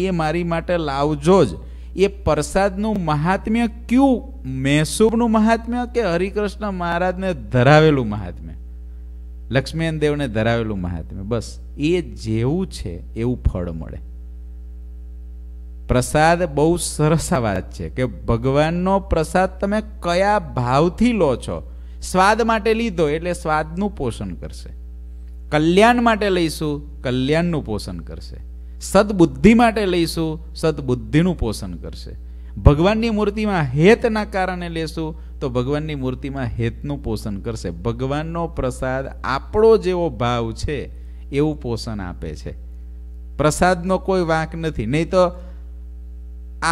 S1: એ મારી માટે લાવજો જ એ પ્રસાદનું મહાત્મ્ય ક્યુ મહેસૂબનું મહાત્મ્ય કે હરિકૃષ્ણ મહારાજને ધરાવેલું મહાત્મ્ય લક્ષ્મીન દેવને ધરાવેલું મહાત્મ્ય બસ એ જેવું છે એવું ફળ મળે પ્રસાદ બહુ સરસ વાત છે કે ભગવાનનો પ્રસાદ તમે કયા ભાવથી લો છો સ્વાદ માટે લીધો એટલે સ્વાદનું પોષણ કરશે કલ્યાણ માટે લઈશું કલ્યાણનું પોષણ કરશે સદબુદ્ધિ માટે લઈશું સદબુદ્ધિનું પોષણ કરશે ભગવાનની મૂર્તિમાં હેતના કારણે લેશું તો ભગવાનની મૂર્તિમાં હેતનું પોષણ કરશે ભગવાનનો પ્રસાદ આપણો જેવો ભાવ છે એવું પોષણ આપે છે પ્રસાદનો કોઈ વાંક નથી નહીં તો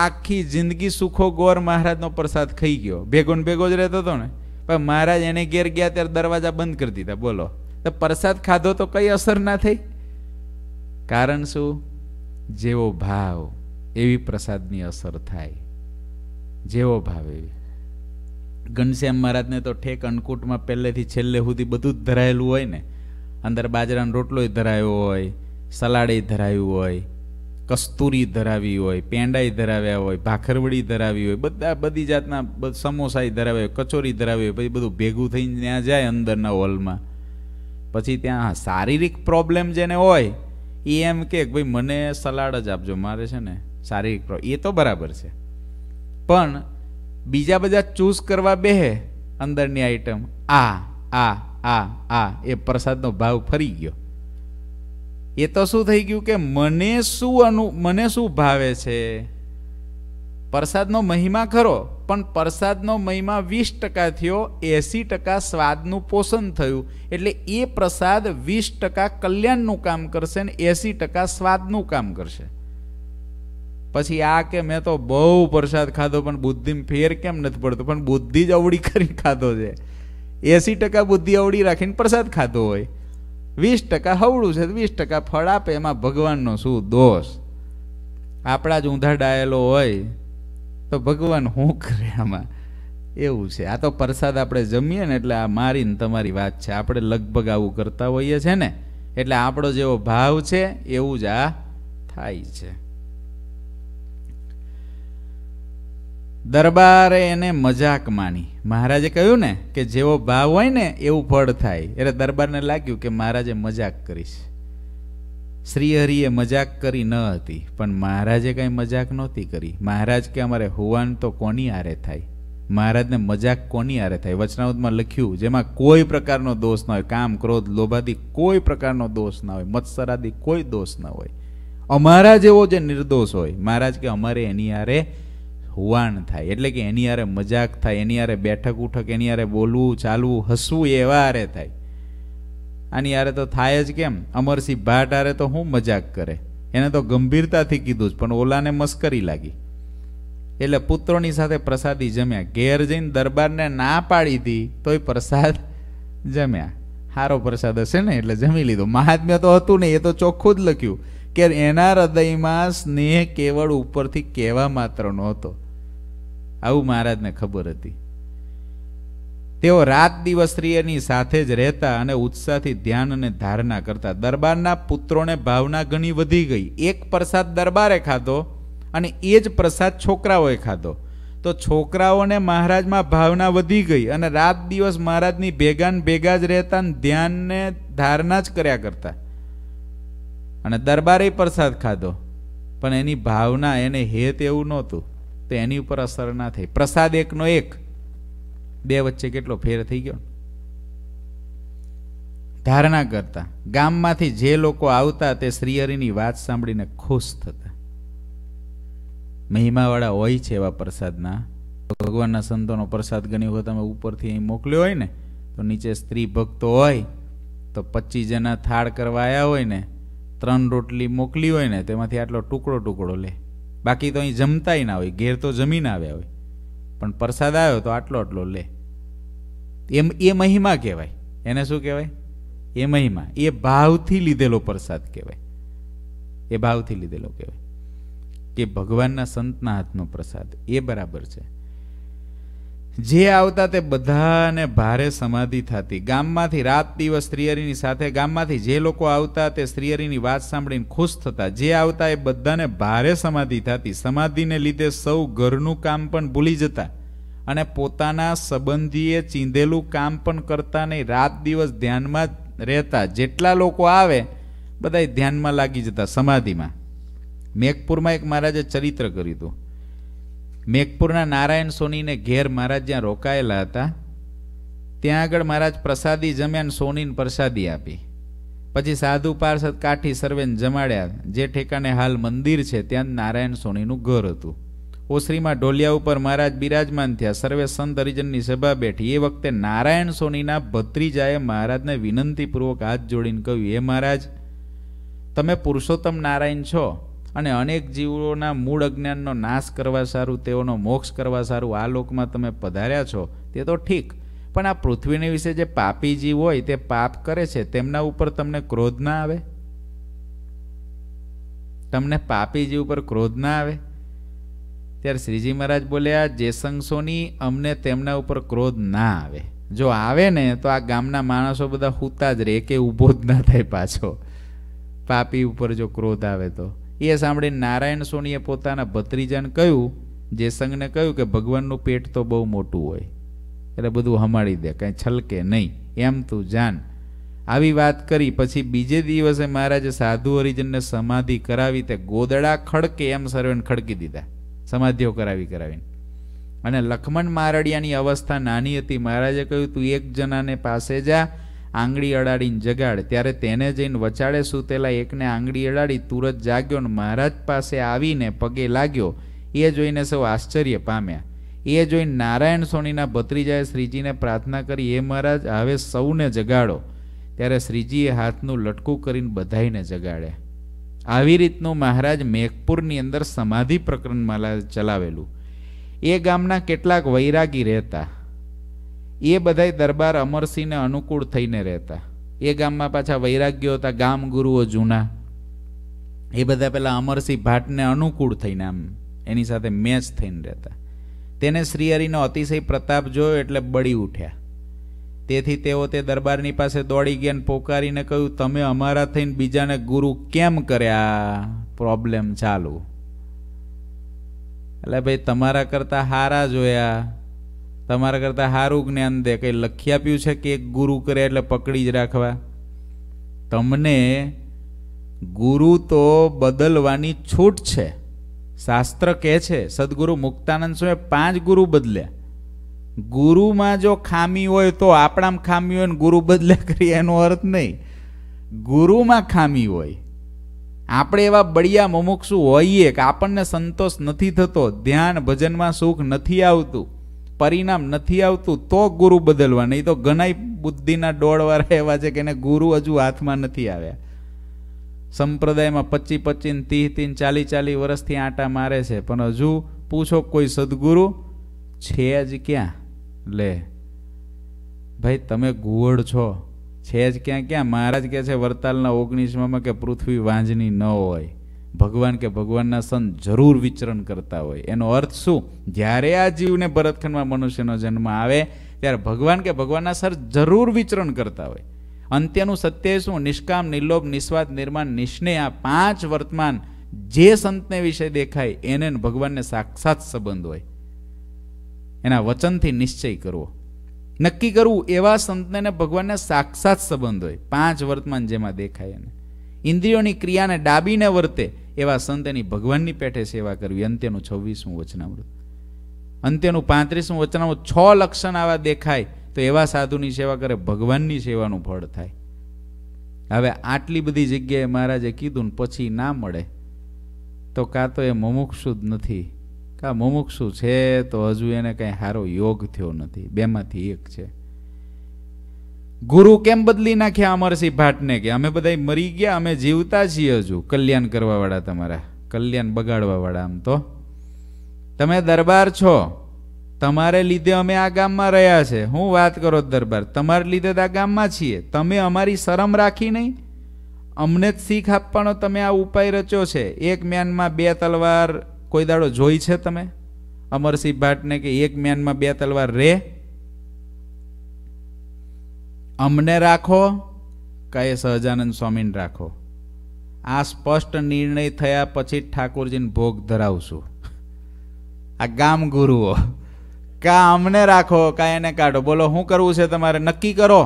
S1: આખી જિંદગી સુખો ગોર મહારાજનો પ્રસાદ ખાઈ ગયો ભેગો ભેગો જ રહેતો હતો ને પણ મહારાજ એને ઘેર ગયા ત્યારે દરવાજા બંધ કરી દીધા બોલો તો પ્રસાદ ખાધો તો કઈ અસર ના થઈ કારણ શું જેવો ભાવ એવી પ્રસાદની અસર થાય જેવો ભાવ એવી ઘનશ્યામ મહારાજને તો ઠેક અન્નકૂટમાં પહેલેથી છેલ્લે સુધી બધું જ ધરાયેલું હોય ને અંદર બાજરાનો રોટલોય ધરાયો હોય સલાડેય ધરાવ્યું હોય કસ્તુરી ધરાવી હોય પેંડાઈ ધરાવ્યા હોય ભાખરવડી ધરાવી હોય બધા બધી જાતના સમોસાઈ ધરાવ્યા હોય કચોરી ધરાવી હોય પછી બધું ભેગું થઈને ત્યાં જાય અંદરના હોલમાં પછી ત્યાં શારીરિક પ્રોબ્લેમ જેને હોય એ એમ કે ભાઈ મને સલાડ જ આપજો મારે છે ને શારીરિક એ તો બરાબર છે પણ બીજા બધા ચૂઝ કરવા બેહે અંદરની આઈટમ આ આ આ આ એ પ્રસાદનો ભાવ ફરી ગયો એ તો શું થઈ ગયું કે મને શું અનુ મને શું ભાવે છે પ્રસાદનો મહિમા ખરો પણ પ્રસાદનો મહિમા વીસ ટકા થયો એંસી ટકા સ્વાદનું પોષણ થયું એટલે એ પ્રસાદ વીસ ટકા કલ્યાણનું કામ કરશે ને એંસી ટકા સ્વાદનું કામ કરશે પછી આ કે મેં તો બહુ પ્રસાદ ખાધો પણ બુદ્ધિમાં ફેર કેમ નથી પડતો પણ બુદ્ધિ જ અવળી કરી ખાધો છે એંસી ટકા બુદ્ધિ અવળી રાખીને પ્રસાદ ખાધો હોય વીસ ટકા હવળું છે વીસ ટકા ફળ આપે એમાં ભગવાનનો શું દોષ આપણા જ ઊંધા ડાયેલો હોય તો ભગવાન હું કરે આમાં એવું છે આ તો પ્રસાદ આપણે જમીએ ને એટલે આ મારીને તમારી વાત છે આપણે લગભગ આવું કરતા હોઈએ છે ને એટલે આપણો જેવો ભાવ છે એવું જ આ થાય છે દરબારે એને મજાક માની મહારાજે કહ્યું ને કે જેવો ભાવ હોય ને એવું ફળ થાય એટલે દરબારને લાગ્યું કે મહારાજે મજાક કરીશ શ્રીહરિએ મજાક કરી ન હતી પણ મહારાજે કાંઈ મજાક નહોતી કરી મહારાજ કે અમારે હોવાન તો કોની આરે થાય મહારાજને મજાક કોની આરે થાય વચનાવતમાં લખ્યું જેમાં કોઈ પ્રકારનો દોષ ન હોય કામ ક્રોધ લોભાદી કોઈ પ્રકારનો દોષ ન હોય મત્સરાદી કોઈ દોષ ન હોય અમારા જેવો જે નિર્દોષ હોય મહારાજ કે અમારે એની આરે હુવાણ થાય એટલે કે એની આરે મજાક થાય એની આરે બેઠક ઉઠક એની આરે બોલવું ચાલવું હસવું એવા આરે થાય આની યારે તો થાય જ કેમ અમરસિંહ ભાટ આરે તો હું મજાક કરે એને તો ગંભીરતાથી કીધું જ પણ ઓલાને મસ્કરી લાગી એટલે પુત્રોની સાથે પ્રસાદી જમ્યા ઘેર જઈને દરબારને ના પાડી હતી તોય પ્રસાદ જમ્યા સારો પ્રસાદ હશે ને એટલે જમી લીધો મહાત્મ્ય તો હતું નહીં એ તો ચોખ્ખું જ લખ્યું કે એના હૃદયમાં સ્નેહ કેવળ ઉપરથી કહેવા માત્રનો હતો આવું મહારાજને ખબર હતી તેઓ રાત દિવસ સ્ત્રીઓની સાથે જ રહેતા અને ઉત્સાહથી ધ્યાન અને ધારણા કરતા દરબારના પુત્રોને ભાવના ઘણી વધી ગઈ એક પ્રસાદ દરબારે ખાધો અને એ જ પ્રસાદ છોકરાઓએ ખાધો તો છોકરાઓને મહારાજમાં ભાવના વધી ગઈ અને રાત દિવસ મહારાજની ભેગા ભેગા જ રહેતા ને ધ્યાનને ધારણા જ કર્યા કરતા અને દરબારે પ્રસાદ ખાધો પણ એની ભાવના એને હેત એવું નહોતું તો એની ઉપર અસર ના થઈ પ્રસાદ એકનો એક બે વચ્ચે કેટલો ફેર થઈ ગયો ધારણા કરતા ગામમાંથી જે લોકો આવતા તે શ્રીહરિની વાત સાંભળીને ખુશ થતા મહિમાવાળા હોય છે એવા પ્રસાદના ભગવાનના સંતોનો પ્રસાદ ગણ્યો હોય તમે ઉપરથી અહીં મોકલ્યો હોય ને તો નીચે સ્ત્રી ભક્તો હોય તો પચીસ જણા થાળ કરવા આવ્યા હોય ને ત્રણ રોટલી મોકલી હોય ને તેમાંથી આટલો ટુકડો ટુકડો લે બાકી તો અહીં જમતાય ના હોય ઘેર તો જમીન આવ્યા હોય પણ પ્રસાદ આવ્યો તો આટલો આટલો લે એમ એ મહિમા કહેવાય એને શું કહેવાય એ મહિમા એ ભાવથી લીધેલો પ્રસાદ કહેવાય એ ભાવથી લીધેલો કહેવાય કે ભગવાનના સંતના હાથનો પ્રસાદ એ બરાબર છે જે આવતા તે બધાને ભારે સમાધિ થતી ગામમાંથી રાત દિવસ સ્ત્રીયરીની સાથે ગામમાંથી જે લોકો આવતા તે સ્ત્રીયરીની વાત સાંભળીને ખુશ થતા જે આવતા એ બધાને ભારે સમાધિ થતી સમાધિને લીધે સૌ ઘરનું કામ પણ ભૂલી જતા અને પોતાના સંબંધીએ ચીંધેલું કામ પણ કરતા નહીં રાત દિવસ ધ્યાનમાં જ રહેતા જેટલા લોકો આવે બધા ધ્યાનમાં લાગી જતા સમાધિમાં મેઘપુરમાં એક મહારાજે ચરિત્ર કર્યું હતું મેઘપુરના નારાયણ સોનીને ઘેર મહારાજ જ્યાં રોકાયેલા હતા ત્યાં આગળ મહારાજ પ્રસાદી જમ્યા સોનીને પ્રસાદી આપી પછી સાધુ પાર્ષદ કાઠી સર્વેન જમાડ્યા જે ઠેકાને હાલ મંદિર છે ત્યાં નારાયણ સોનીનું ઘર હતું ઓસરીમાં ઢોલિયા ઉપર મહારાજ બિરાજમાન થયા સર્વે સંત હરિજનની સભા બેઠી એ વખતે નારાયણ સોનીના ભત્રીજાએ મહારાજને વિનંતીપૂર્વક હાથ જોડીને કહ્યું એ મહારાજ તમે પુરુષોત્તમ નારાયણ છો અને અનેક જીવોના મૂળ અજ્ઞાનનો નાશ કરવા સારું તેઓનો મોક્ષ કરવા સારું આ લોકમાં તમે પધાર્યા છો તે તો ઠીક પણ આ પૃથ્વીને વિશે જે પાપી જીવ હોય તે પાપ કરે છે તેમના ઉપર તમને ક્રોધ ના આવે તમને પાપી જીવ પર ક્રોધ ના આવે ત્યારે શ્રીજી મહારાજ બોલ્યા જેસંગસોની અમને તેમના ઉપર ક્રોધ ના આવે જો આવે ને તો આ ગામના માણસો બધા હૂતા જ રહે કે ઊભો જ ના થાય પાછો પાપી ઉપર જો ક્રોધ આવે તો એ સાંભળીને નારાયણ સોનીએ પોતાના ભત્રીજાને કહ્યું જે સંઘને કહ્યું કે ભગવાનનું પેટ તો બહુ મોટું હોય એટલે બધું હમાડી દે કાંઈ છલકે નહીં એમ તું જાન આવી વાત કરી પછી બીજે દિવસે મહારાજે સાધુ હરિજનને સમાધિ કરાવી તે ગોદડા ખડકે એમ સર્વેને ખડકી દીધા સમાધિઓ કરાવી કરાવીને અને લખમણ મારડિયાની અવસ્થા નાની હતી મહારાજે કહ્યું તું એક જણાને પાસે જા આંગળી અડાડીને જગાડ ત્યારે તેને જઈને વચાડે સૂતેલા એકને આંગળી અડાડી તુરત જાગ્યો ને મહારાજ પાસે આવીને પગે લાગ્યો એ જોઈને સૌ આશ્ચર્ય પામ્યા એ જોઈને નારાયણ સોનીના ભત્રીજાએ શ્રીજીને પ્રાર્થના કરી એ મહારાજ હવે સૌને જગાડો ત્યારે શ્રીજીએ હાથનું લટકું કરીને બધાઈને જગાડ્યા આવી રીતનું મહારાજ મેઘપુરની અંદર સમાધિ પ્રકરણમાં ચલાવેલું એ ગામના કેટલાક વૈરાગી રહેતા એ બધાય દરબાર અમરસિંહને અનુકૂળ થઈને રહેતા એ ગામમાં પાછા વૈરાગ્યો હતા ગામ ગુરુઓ જૂના એ બધા પેલા અમરસિંહ ભાટને અનુકૂળ થઈને આમ એની સાથે મેચ થઈને રહેતા તેને શ્રીહરિનો અતિશય પ્રતાપ જોયો એટલે બળી ઉઠ્યા તેથી તેઓ તે દરબારની પાસે દોડી ગયા અને પોકારીને કહ્યું તમે અમારા થઈને બીજાને ગુરુ કેમ કર્યા પ્રોબ્લેમ ચાલુ એટલે ભાઈ તમારા કરતાં હારા જોયા તમારા કરતાં સારું જ્ઞાન દે કંઈ લખી આપ્યું છે કે એક ગુરુ કરે એટલે પકડી જ રાખવા તમને ગુરુ તો બદલવાની છૂટ છે શાસ્ત્ર કહે છે સદગુરુ મુક્તાનંદ સ્વામી પાંચ ગુરુ બદલ્યા ગુરુમાં જો ખામી હોય તો આપણામાં ખામી હોય ને ગુરુ બદલ્યા કરીએ એનો અર્થ નહીં ગુરુમાં ખામી હોય આપણે એવા બળિયા મુમુક્ષુ હોઈએ કે આપણને સંતોષ નથી થતો ધ્યાન ભજનમાં સુખ નથી આવતું પરિણામ નથી આવતું તો ગુરુ બદલવા નહીં તો ઘણાય બુદ્ધિના દોડવાળા એવા છે કે એને ગુરુ હજુ હાથમાં નથી આવ્યા સંપ્રદાયમાં પચી પચીને ત્રીસ તીન ચાલી ચાલી વર્ષથી આંટા મારે છે પણ હજુ પૂછો કોઈ સદગુરુ છે જ ક્યાં લે ભાઈ તમે ગુવડ છો છે જ ક્યાં ક્યાં મહારાજ કહે છે વરતાલના ઓગણીસમાં કે પૃથ્વી વાંજની ન હોય ભગવાન કે ભગવાનના સંત જરૂર વિચરણ કરતા હોય એનો અર્થ શું જ્યારે આ જીવને ભરતખંડમાં મનુષ્યનો જન્મ આવે ત્યારે ભગવાન કે ભગવાનના સર જરૂર વિચરણ કરતા હોય અંત્યનું સત્ય શું નિષ્કામ નિર્લોભ નિસ્વાદ નિર્માણ નિષ્ણે આ પાંચ વર્તમાન જે સંતને વિશે દેખાય એને ભગવાનને સાક્ષાત સંબંધ હોય એના વચનથી નિશ્ચય કરવો નક્કી કરવું એવા સંતને ભગવાનને સાક્ષાત સંબંધ હોય પાંચ વર્તમાન જેમાં દેખાય એને ઇન્દ્રિયોની ક્રિયાને ડાબીને વર્તે એવા સંત એની ભગવાનની પેઠે સેવા કરવી અંત્યનું છવ્વીસમું વચનામૃત અંત્યનું પાંત્રીસમું વચનામૃત છ લક્ષણ આવા દેખાય તો એવા સાધુની સેવા કરે ભગવાનની સેવાનું ફળ થાય હવે આટલી બધી જગ્યાએ મહારાજે કીધું ને પછી ના મળે તો કાં તો એ મુમુક્ષુ જ નથી કાં મુમુક્ષુ છે તો હજુ એને કંઈ સારો યોગ થયો નથી બેમાંથી એક છે ગુરુ કેમ બદલી નાખ્યા અમરસિંહ ભાટને કે અમે બધા મરી ગયા અમે જીવતા છીએ હજુ કલ્યાણ કરવાવાળા તમારા કલ્યાણ બગાડવાવાળા આમ તો તમે દરબાર છો તમારે લીધે અમે આ ગામમાં રહ્યા છે હું વાત કરો દરબાર તમારે લીધે આ ગામમાં છીએ તમે અમારી શરમ રાખી નહીં અમને જ શીખ આપવાનો તમે આ ઉપાય રચ્યો છે એક મેનમાં બે તલવાર કોઈ દાડો જોઈ છે તમે અમરસિંહ ભાટને કે એક મેનમાં બે તલવાર રે અમને રાખો કહે સહજાનંદ સ્વામીને રાખો આ સ્પષ્ટ નિર્ણય થયા પછી ઠાકોરજીને ભોગ ધરાવશું આ ગામ ગુરુઓ કા અમને રાખો કા એને કાઢો બોલો શું કરવું છે તમારે નક્કી કરો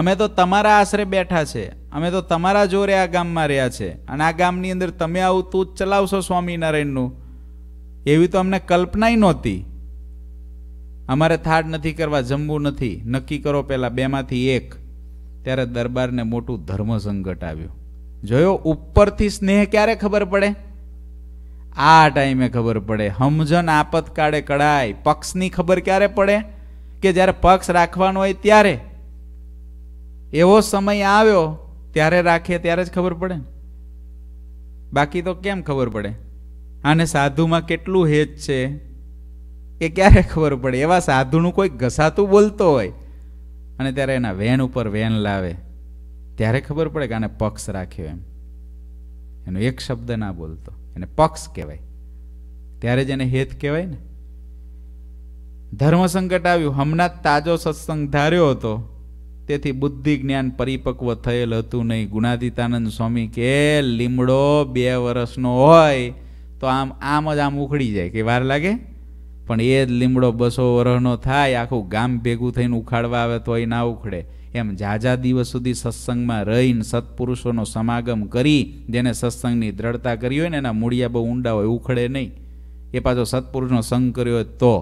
S1: અમે તો તમારા આશરે બેઠા છે અમે તો તમારા જોરે આ ગામમાં રહ્યા છે અને આ ગામની અંદર તમે આવું તું જ ચલાવશો સ્વામિનારાયણનું એવી તો અમને કલ્પનાય નહોતી અમારે થાળ નથી કરવા જમવું નથી નક્કી કરો પહેલાં બેમાંથી એક ત્યારે દરબારને મોટું ધર્મ સંકટ આવ્યું જોયો ઉપરથી સ્નેહ ક્યારે ખબર પડે આ ટાઈમે ખબર પડે હમજન આપતકાળે કડાય પક્ષની ખબર ક્યારે પડે કે જ્યારે પક્ષ રાખવાનો હોય ત્યારે એવો સમય આવ્યો ત્યારે રાખીએ ત્યારે જ ખબર પડે બાકી તો કેમ ખબર પડે આને સાધુમાં કેટલું હેત છે કે ક્યારે ખબર પડે એવા સાધુનું કોઈ ઘસાતું બોલતો હોય અને ત્યારે એના વેન ઉપર વેન લાવે ત્યારે ખબર પડે કે આને પક્ષ રાખ્યો એમ એનો એક શબ્દ ના બોલતો એને પક્ષ કહેવાય ત્યારે જ એને હેત કહેવાય ને ધર્મ સંકટ આવ્યું હમણાં જ તાજો સત્સંગ ધાર્યો હતો તેથી બુદ્ધિ જ્ઞાન પરિપક્વ થયેલ હતું નહીં ગુણાદિતાનંદ સ્વામી કે લીમડો બે વર્ષનો હોય તો આમ આમ જ આમ ઉખડી જાય કે વાર લાગે પણ એ જ લીમડો બસો વરહનો થાય આખું ગામ ભેગું થઈને ઉખાડવા આવે તો એ ના ઉખડે એમ ઝાઝા દિવસ સુધી સત્સંગમાં રહીને સત્પુરુષોનો સમાગમ કરી જેને સત્સંગની દ્રઢતા કરી હોય ને એના મૂળિયા બહુ ઊંડા હોય ઉખડે નહીં એ પાછો સત્પુરુષનો સંગ કર્યો હોય તો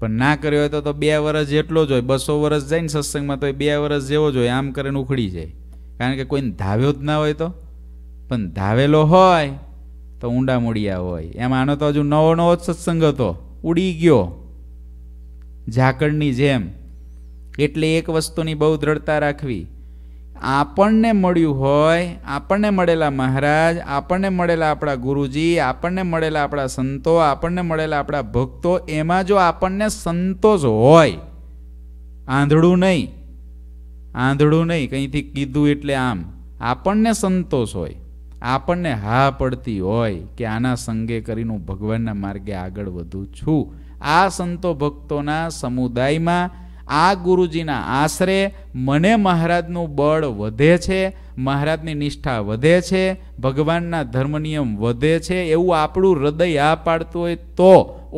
S1: પણ ના કર્યો હોય તો બે વર્ષ જેટલો જ હોય બસો વર્ષ જાય ને સત્સંગમાં તો એ બે વર્ષ જેવો જ હોય આમ કરીને ઉખડી જાય કારણ કે કોઈને ધાવ્યો જ ના હોય તો પણ ધાવેલો હોય તો ઊંડા મૂળિયા હોય એમ આનો તો હજુ નવો નવો જ સત્સંગ હતો ઉડી ગયો ઝાકળની જેમ એટલે એક વસ્તુની બહુ દ્રઢતા રાખવી આપણને મળ્યું હોય આપણને મળેલા મહારાજ આપણને મળેલા આપણા ગુરુજી આપણને મળેલા આપણા સંતો આપણને મળેલા આપણા ભક્તો એમાં જો આપણને સંતોષ હોય આંધળું નહીં આંધળું નહીં કંઈથી કીધું એટલે આમ આપણને સંતોષ હોય આપણને હા પડતી હોય કે આના સંગે કરીને હું ભગવાનના માર્ગે આગળ વધું છું આ સંતો ભક્તોના સમુદાયમાં આ ગુરુજીના આશરે મને મહારાજનું બળ વધે છે મહારાજની નિષ્ઠા વધે છે ભગવાનના ધર્મ નિયમ વધે છે એવું આપણું હૃદય આ પાડતું હોય તો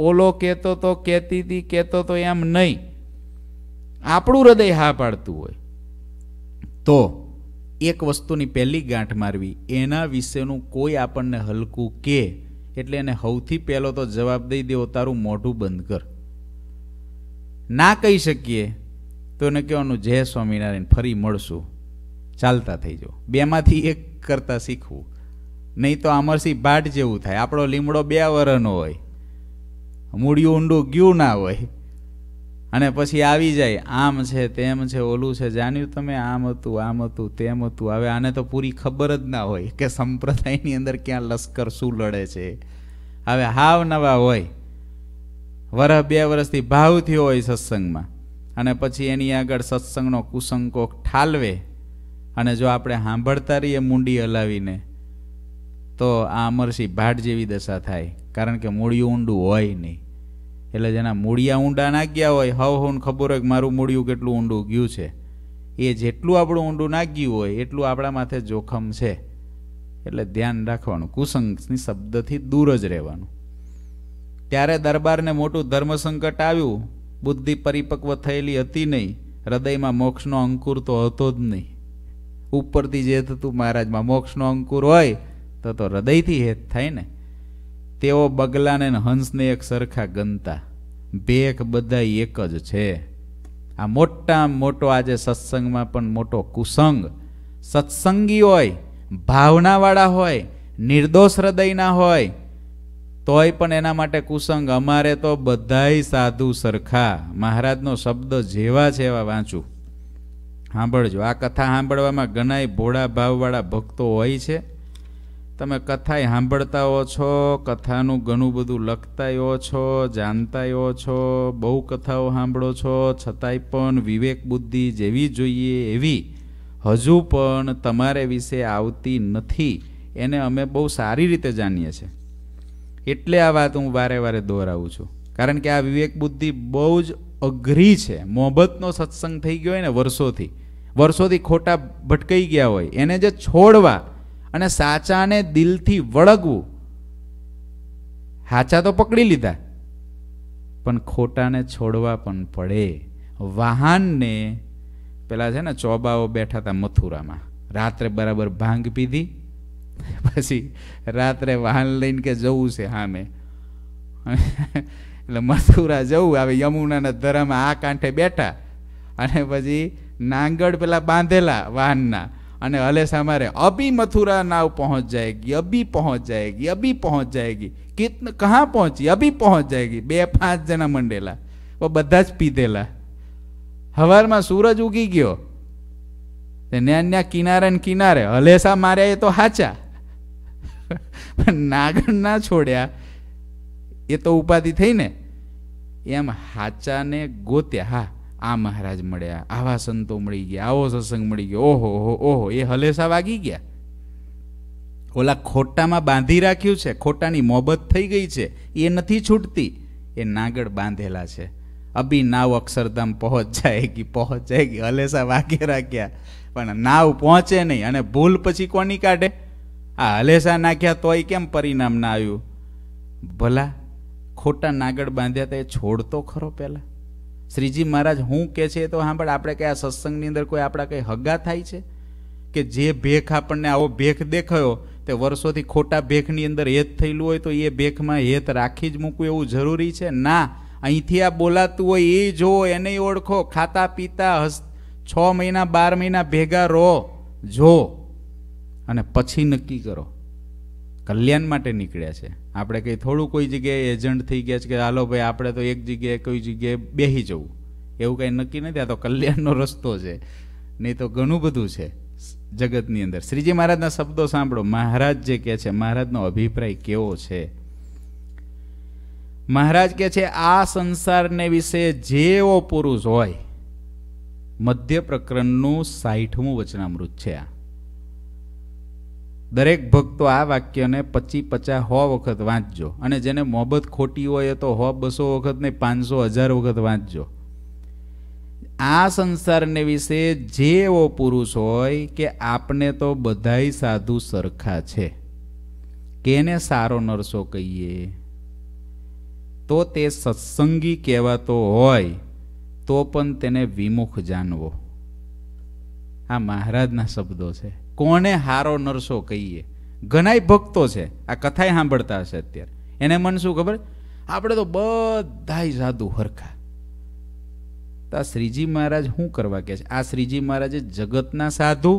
S1: ઓલો કહેતો તો કહેતી હતી કહેતો તો એમ નહીં આપણું હૃદય હા પાડતું હોય તો એક વસ્તુની પહેલી ગાંઠ મારવી એના વિશેનું કોઈ આપણને હલકું કે એટલે એને સૌથી પહેલો તો જવાબ દઈ દેવો તારું મોઢું બંધ કર ના કહી શકીએ તો એને કહેવાનું જય સ્વામિનારાયણ ફરી મળશું ચાલતા થઈ જાઓ બેમાંથી એક કરતાં શીખવું નહીં તો અમરસિંહ ભાટ જેવું થાય આપણો લીમડો બે વરનો હોય મૂડિયું ઊંડું ગયું ના હોય અને પછી આવી જાય આમ છે તેમ છે ઓલું છે જાણ્યું તમે આમ હતું આમ હતું તેમ હતું હવે આને તો પૂરી ખબર જ ના હોય કે સંપ્રદાયની અંદર ક્યાં લશ્કર શું લડે છે હવે હાવ નવા હોય વરહ બે વર્ષથી ભાવ થયો હોય સત્સંગમાં અને પછી એની આગળ સત્સંગનો કુસંકોક ઠાલવે અને જો આપણે સાંભળતા રહીએ મૂંડી હલાવીને તો આ અમરસિંહ ભાટ જેવી દશા થાય કારણ કે મૂડિયું ઊંડું હોય નહીં એટલે જેના મૂળિયા ઊંડા ના હોય હવ હોન ખબર હોય કે મારું મૂળિયું કેટલું ઊંડું ગયું છે એ જેટલું આપણું ઊંડું ના હોય એટલું આપણા માથે જોખમ છે એટલે ધ્યાન રાખવાનું કુસંગની શબ્દથી દૂર જ રહેવાનું ત્યારે દરબારને મોટું ધર્મ સંકટ આવ્યું બુદ્ધિ પરિપક્વ થયેલી હતી નહીં હૃદયમાં મોક્ષનો અંકુર તો હતો જ નહીં ઉપરથી જે થતું મહારાજમાં મોક્ષનો અંકુર હોય તો તો હૃદયથી હેત થાય ને તેઓ બગલાને હંસને એક સરખા ગનતા ભેક બધા એક જ છે આ મોટા મોટો આજે સત્સંગમાં પણ મોટો કુસંગ સત્સંગી હોય ભાવનાવાળા હોય નિર્દોષ હૃદયના હોય તોય પણ એના માટે કુસંગ અમારે તો બધાય સાધુ સરખા મહારાજનો શબ્દ જેવા છે એવા વાંચું સાંભળજો આ કથા સાંભળવામાં ઘણાય ભોળા ભાવવાળા ભક્તો હોય છે તમે કથાએ સાંભળતા હો છો કથાનું ઘણું બધું લખતા હો છો જાણતા હો છો બહુ કથાઓ સાંભળો છો છતાંય પણ વિવેક બુદ્ધિ જેવી જોઈએ એવી હજુ પણ તમારે વિશે આવતી નથી એને અમે બહુ સારી રીતે જાણીએ છીએ એટલે આ વાત હું વારે વારે દોહરાવું છું કારણ કે આ વિવેક બુદ્ધિ બહુ જ અઘરી છે મોહબતનો સત્સંગ થઈ ગયો હોય ને વર્ષોથી વર્ષોથી ખોટા ભટકાઈ ગયા હોય એને જે છોડવા અને સાચાને દિલથી વળગવું હાચા તો પકડી લીધા પણ ખોટાને છોડવા પણ પડે વાહનને પેલા છે ને ચોબાઓ બેઠા હતા મથુરામાં રાત્રે બરાબર ભાંગ પીધી પછી રાત્રે વાહન લઈને કે જવું છે હામે એટલે મથુરા જવું આવે યમુનાના ધરામાં આ કાંઠે બેઠા અને પછી નાંગળ પેલા બાંધેલા વાહનના અને अलेसा મારે અભી મથુરા નાવ પહોંચ જાયગી અભી પહોંચ જાયગી અભી પહોંચ જાયગી कितन कहाँ પહોંચી અભી પહોંચ જાયગી બે પાંચ જણા મંડેલા ઓ બધા જ પીધેલા હવારમાં સૂરજ ઉગી ગયો ન્યા ન્યા કિનારે ને કિનારે હલેસા માર્યા એ તો હાચા પણ નાગણ ના છોડ્યા એ તો ઉપાધિ થઈને ને એમ હાચાને ગોત્યા હા આ મહારાજ મળ્યા આવા સંતો મળી ગયા આવો સત્સંગ મળી ગયો ઓહો ઓહો ઓહો એ હલેસા વાગી ગયા ઓલા ખોટામાં બાંધી રાખ્યું છે ખોટાની મોહબત થઈ ગઈ છે એ નથી છૂટતી એ નાગળ બાંધેલા છે અભી નાવ અક્ષરધામ પહોંચ જાય જાયગી પહોંચ જાય જાયગી હલેસા વાગે રાખ્યા પણ નાવ પહોંચે નહીં અને ભૂલ પછી કોની કાઢે આ હલેસા નાખ્યા તોય કેમ પરિણામ ના આવ્યું ભલા ખોટા નાગળ બાંધ્યા તો એ છોડતો ખરો પહેલાં શ્રીજી મહારાજ હું કે છે તો હા પણ આપણે કઈ સત્સંગની અંદર કોઈ આપણા કંઈ હગા થાય છે કે જે ભેખ આપણને આવો ભેખ દેખાયો તે વર્ષોથી ખોટા ભેખની અંદર હેત થયેલું હોય તો એ ભેખમાં હેત રાખી જ મૂકવું એવું જરૂરી છે ના અહીંથી આ બોલાતું હોય એ જો એને ઓળખો ખાતા પીતા હસ છ મહિના બાર મહિના ભેગા રહો જો અને પછી નક્કી કરો કલ્યાણ માટે નીકળ્યા છે આપણે કંઈ થોડું કોઈ જગ્યાએ એજન્ટ થઈ ગયા છે કે હાલો ભાઈ આપણે તો એક જગ્યાએ કોઈ જગ્યાએ બેસી જવું એવું કંઈ નક્કી નથી આ તો કલ્યાણનો રસ્તો છે નહીં તો ઘણું બધું છે જગતની અંદર શ્રીજી મહારાજના શબ્દો સાંભળો મહારાજ જે કહે છે મહારાજનો અભિપ્રાય કેવો છે મહારાજ કહે છે આ સંસારને વિશે જેવો પુરુષ હોય મધ્ય પ્રકરણનું સાઠમું વચનામૃત છે આ દરેક ભક્તો આ વાક્યને પચી પચાસ સો વખત વાંચજો અને જેને મોહબત ખોટી હોય તો સો બસો વખત નહીં પાંચસો હજાર વખત વાંચજો આ સંસારને વિશે જે એવો પુરુષ હોય કે આપને તો બધાય સાધુ સરખા છે કેને સારો નરસો કહીએ તો તે સત્સંગી કહેવાતો હોય તો પણ તેને વિમુખ જાણવો આ મહારાજના શબ્દો છે કોને હારો નરસો કહીએ ઘણાય ભક્તો છે આ કથાએ સાંભળતા હશે અત્યારે એને મન શું ખબર આપણે તો બધાય સાધુ હરખા તો આ શ્રીજી મહારાજ શું કરવા કહે છે આ શ્રીજી મહારાજે જગતના સાધુ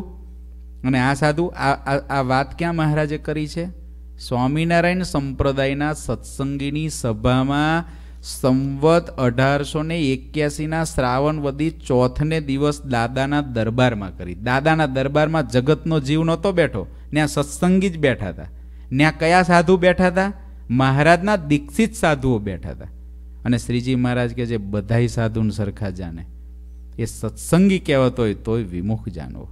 S1: અને આ સાધુ આ આ વાત ક્યાં મહારાજે કરી છે સ્વામિનારાયણ સંપ્રદાયના સત્સંગીની સભામાં સંવત અઢારસો ને એક્યાસીના શ્રાવણવદી ચોથને દિવસ દાદાના દરબારમાં કરી દાદાના દરબારમાં જગતનો જીવ નહોતો બેઠો ત્યાં સત્સંગી જ બેઠા હતા ત્યાં કયા સાધુ બેઠા હતા મહારાજના દીક્ષિત સાધુઓ બેઠા હતા અને શ્રીજી મહારાજ કે જે બધાય સાધુને સરખા જાણે એ સત્સંગી કહેવતો હોય તોય વિમુખ જાણવો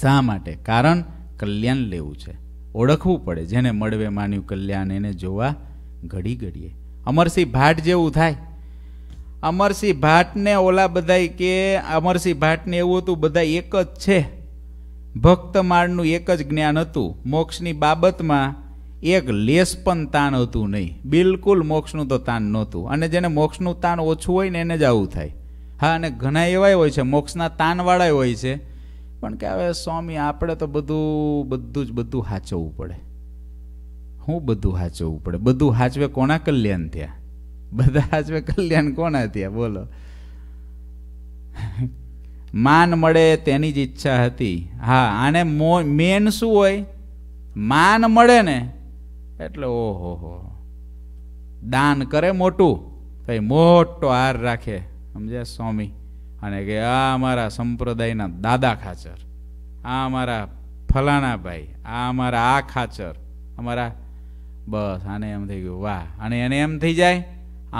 S1: શા માટે કારણ કલ્યાણ લેવું છે ઓળખવું પડે જેને મળવે માન્યું કલ્યાણ એને જોવા ઘડી ઘડીએ અમરસિંહ ભાટ જેવું થાય અમરસિંહ ભાટને ઓલા બધાય કે અમરસિંહ ભાટને એવું હતું બધા એક જ છે ભક્ત માળનું એક જ જ્ઞાન હતું મોક્ષની બાબતમાં એક લેસ પણ તાણ હતું નહીં બિલકુલ મોક્ષનું તો તાણ નહોતું અને જેને મોક્ષનું તાણ ઓછું હોય ને એને જ આવું થાય હા અને ઘણા એવાય હોય છે મોક્ષના તાનવાળા હોય છે પણ કે હવે સ્વામી આપણે તો બધું બધું જ બધું સાચવવું પડે હું બધું હાચવવું પડે બધું સાચવે કોના કલ્યાણ થયા બધા સાચવે કલ્યાણ કોના થયા બોલો માન મળે તેની જ ઈચ્છા હતી હા આને મેન શું હોય માન મળે ને એટલે ઓહો હો દાન કરે મોટું ભાઈ મોટો હાર રાખે સમજ્યા સ્વામી અને કે આ અમારા સંપ્રદાયના દાદા ખાચર આ અમારા ફલાણા ભાઈ આ અમારા આ ખાચર અમારા બસ આને એમ થઈ ગયું વાહ અને એને એમ થઈ જાય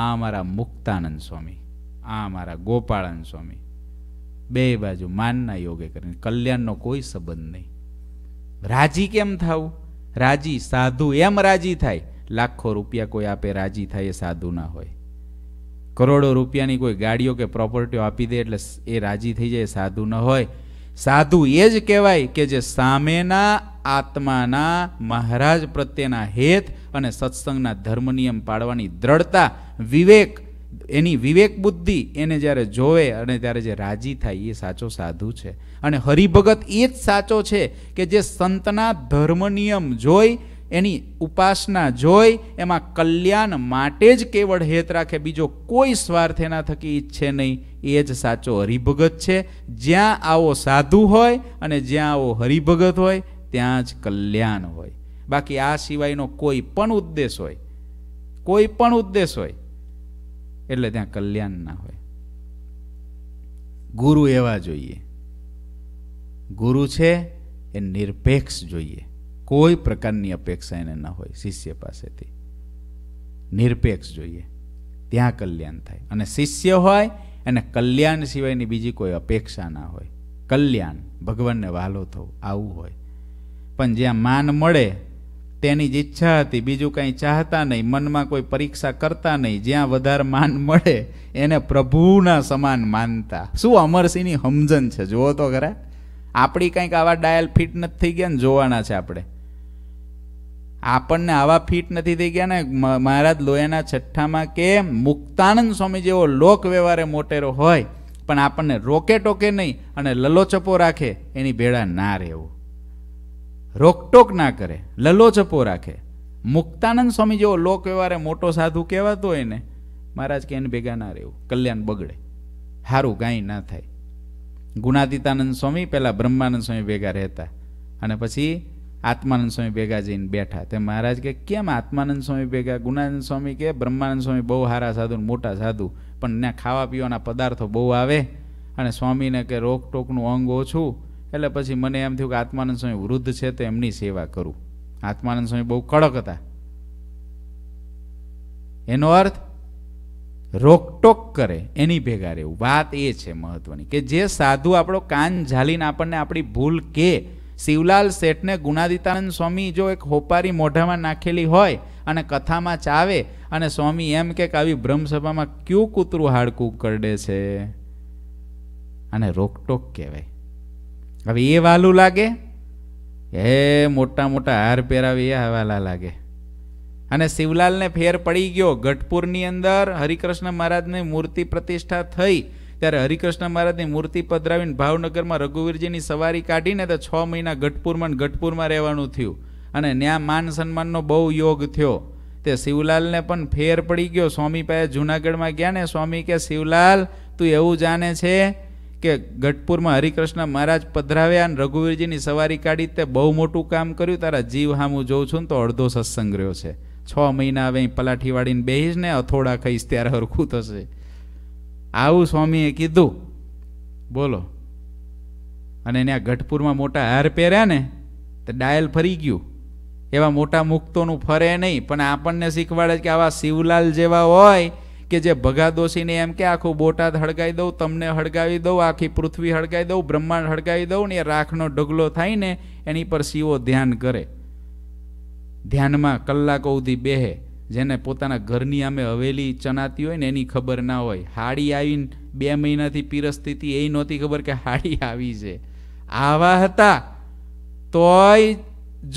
S1: આ મારા મુક્તાનંદ સ્વામી આ મારા ગોપાળાનંદ સ્વામી બે બાજુ માનના યોગે કરીને કલ્યાણનો કોઈ સંબંધ નહીં રાજી કેમ થવું રાજી સાધુ એમ રાજી થાય લાખો રૂપિયા કોઈ આપે રાજી થાય એ સાધુ ના હોય કરોડો રૂપિયાની કોઈ ગાડીઓ કે પ્રોપર્ટીઓ આપી દે એટલે એ રાજી થઈ જાય સાધુ ન હોય સાધુ એ જ કહેવાય કે જે સામેના આત્માના મહારાજ પ્રત્યેના હેત અને સત્સંગના ધર્મ નિયમ પાડવાની દ્રઢતા વિવેક એની વિવેક બુદ્ધિ એને જ્યારે જોવે અને ત્યારે જે રાજી થાય એ સાચો સાધુ છે અને હરિભગત એ જ સાચો છે કે જે સંતના ધર્મ નિયમ જોઈ એની ઉપાસના જોઈ એમાં કલ્યાણ માટે જ કેવળ હેત રાખે બીજો કોઈ સ્વાર્થ એના થકી ઈચ્છે નહીં એ જ સાચો હરિભગત છે જ્યાં આવો સાધુ હોય અને જ્યાં આવો હરિભગત હોય ત્યાં જ કલ્યાણ હોય બાકી આ સિવાયનો કોઈ પણ ઉદ્દેશ હોય કોઈ પણ ઉદ્દેશ હોય એટલે ત્યાં કલ્યાણ ના હોય ગુરુ એવા જોઈએ ગુરુ છે એ નિરપેક્ષ જોઈએ કોઈ પ્રકારની અપેક્ષા એને ન હોય શિષ્ય પાસેથી નિરપેક્ષ જોઈએ ત્યાં કલ્યાણ થાય અને શિષ્ય હોય એને કલ્યાણ સિવાયની બીજી કોઈ અપેક્ષા ના હોય કલ્યાણ ભગવાનને વહાલો થવું આવું હોય પણ જ્યાં માન મળે તેની જ ઈચ્છા હતી બીજું કંઈ ચાહતા નહીં મનમાં કોઈ પરીક્ષા કરતા નહીં જ્યાં વધારે માન મળે એને પ્રભુના સમાન માનતા શું અમરસિંહની સમજણ છે જુઓ તો ખરા આપણી કંઈક આવા ડાયલ ફિટ નથી થઈ ગયા ને જોવાના છે આપણે આપણને આવા ફિટ નથી થઈ ગયા ને મહારાજ લોયાના છઠ્ઠામાં કે મુક્તાનંદ સ્વામી જેવો લોક વ્યવહારે મોટેરો હોય પણ આપણને રોકે ટોકે નહીં અને લલોચપો રાખે એની ભેળા ના રહેવું રોકટોક ના કરે લલોચપો રાખે મુક્તાનંદ સ્વામી જેવો લોક વ્યવહારે મોટો સાધુ કહેવાતો હોય ને મહારાજ કે એને ભેગા ના રહેવું કલ્યાણ બગડે સારું કાંઈ ના થાય ગુણાતીતાનંદ સ્વામી પહેલાં બ્રહ્માનંદ સ્વામી ભેગા રહેતા અને પછી આત્માનંદ સ્વામી ભેગા જઈને બેઠા તે મહારાજ કે કેમ આત્માનંદ સ્વામી ભેગા ગુણાનંદ સ્વામી કે બ્રહ્માનંદ સ્વામી બહુ સારા સાધુ મોટા સાધુ પણ ના ખાવા પીવાના પદાર્થો બહુ આવે અને સ્વામીને કે રોકટોકનું અંગ ઓછું એટલે પછી મને એમ થયું કે આત્માનંદ સ્વામી વૃદ્ધ છે તો એમની સેવા કરું આત્માનંદ સ્વામી બહુ કડક હતા એનો અર્થ રોકટોક કરે એની ભેગા રહેવું વાત એ છે મહત્વની કે જે સાધુ આપણો કાન ઝાલીને આપણને આપણી ભૂલ કે શિવલાલ શેઠને ગુણાદિતાનંદ સ્વામી જો એક હોપારી મોઢામાં નાખેલી હોય અને કથામાં ચાવે અને સ્વામી એમ કે આવી બ્રહ્મસભામાં ક્યુ કૂતરું હાડકું કરડે છે અને રોકટોક કહેવાય હવે એ વાલું લાગે હે મોટા મોટા હાર પહેરાવી એ હવાલા લાગે અને શિવલાલને ફેર પડી ગયો ગઢપુરની અંદર હરિકૃષ્ણ મહારાજની મૂર્તિ પ્રતિષ્ઠા થઈ ત્યારે હરિકૃષ્ણ મહારાજની મૂર્તિ પધરાવીને ભાવનગરમાં રઘુવીરજીની સવારી કાઢીને તો છ મહિના ગઢપુરમાં ગઢપુરમાં રહેવાનું થયું અને ત્યાં માન સન્માનનો બહુ યોગ થયો તે શિવલાલને પણ ફેર પડી ગયો સ્વામી પાસે જુનાગઢમાં ગયા ને સ્વામી કે શિવલાલ તું એવું જાણે છે કે ગઢપુરમાં હરિકૃષ્ણ મહારાજ પધરાવ્યા અને રઘુવીરજીની સવારી કાઢી તે બહુ મોટું કામ કર્યું તારા જીવ હામું જોઉં છું ને તો અડધો સત્સંગ રહ્યો છે છ મહિના હવે પલાઠી વાળીને બેહીશ ને અથોડા ખાઈશ ત્યારે હરખું થશે આવું સ્વામીએ કીધું બોલો અને એને આ ગઢપુરમાં મોટા હાર પહેર્યા ને તો ડાયલ ફરી ગયું એવા મોટા મુક્તોનું ફરે નહીં પણ આપણને શીખવાડે કે આવા શિવલાલ જેવા હોય કે જે ભગાદોશીને એમ કે આખું બોટાદ હળગાવી દઉં તમને હળગાવી દઉં આખી પૃથ્વી હળગાવી દઉં બ્રહ્માંડ હળગાવી દઉં ને એ રાખનો ઢગલો થાય ને એની પર શિવો ધ્યાન કરે ધ્યાનમાં કલાકો સુધી બેહે જેને પોતાના ઘરની આમે હવેલી ચનાતી હોય ને એની ખબર ના હોય હાડી આવીને બે મહિનાથી પીરસતી હતી એ નહોતી ખબર કે હાડી આવી છે આવા હતા તોય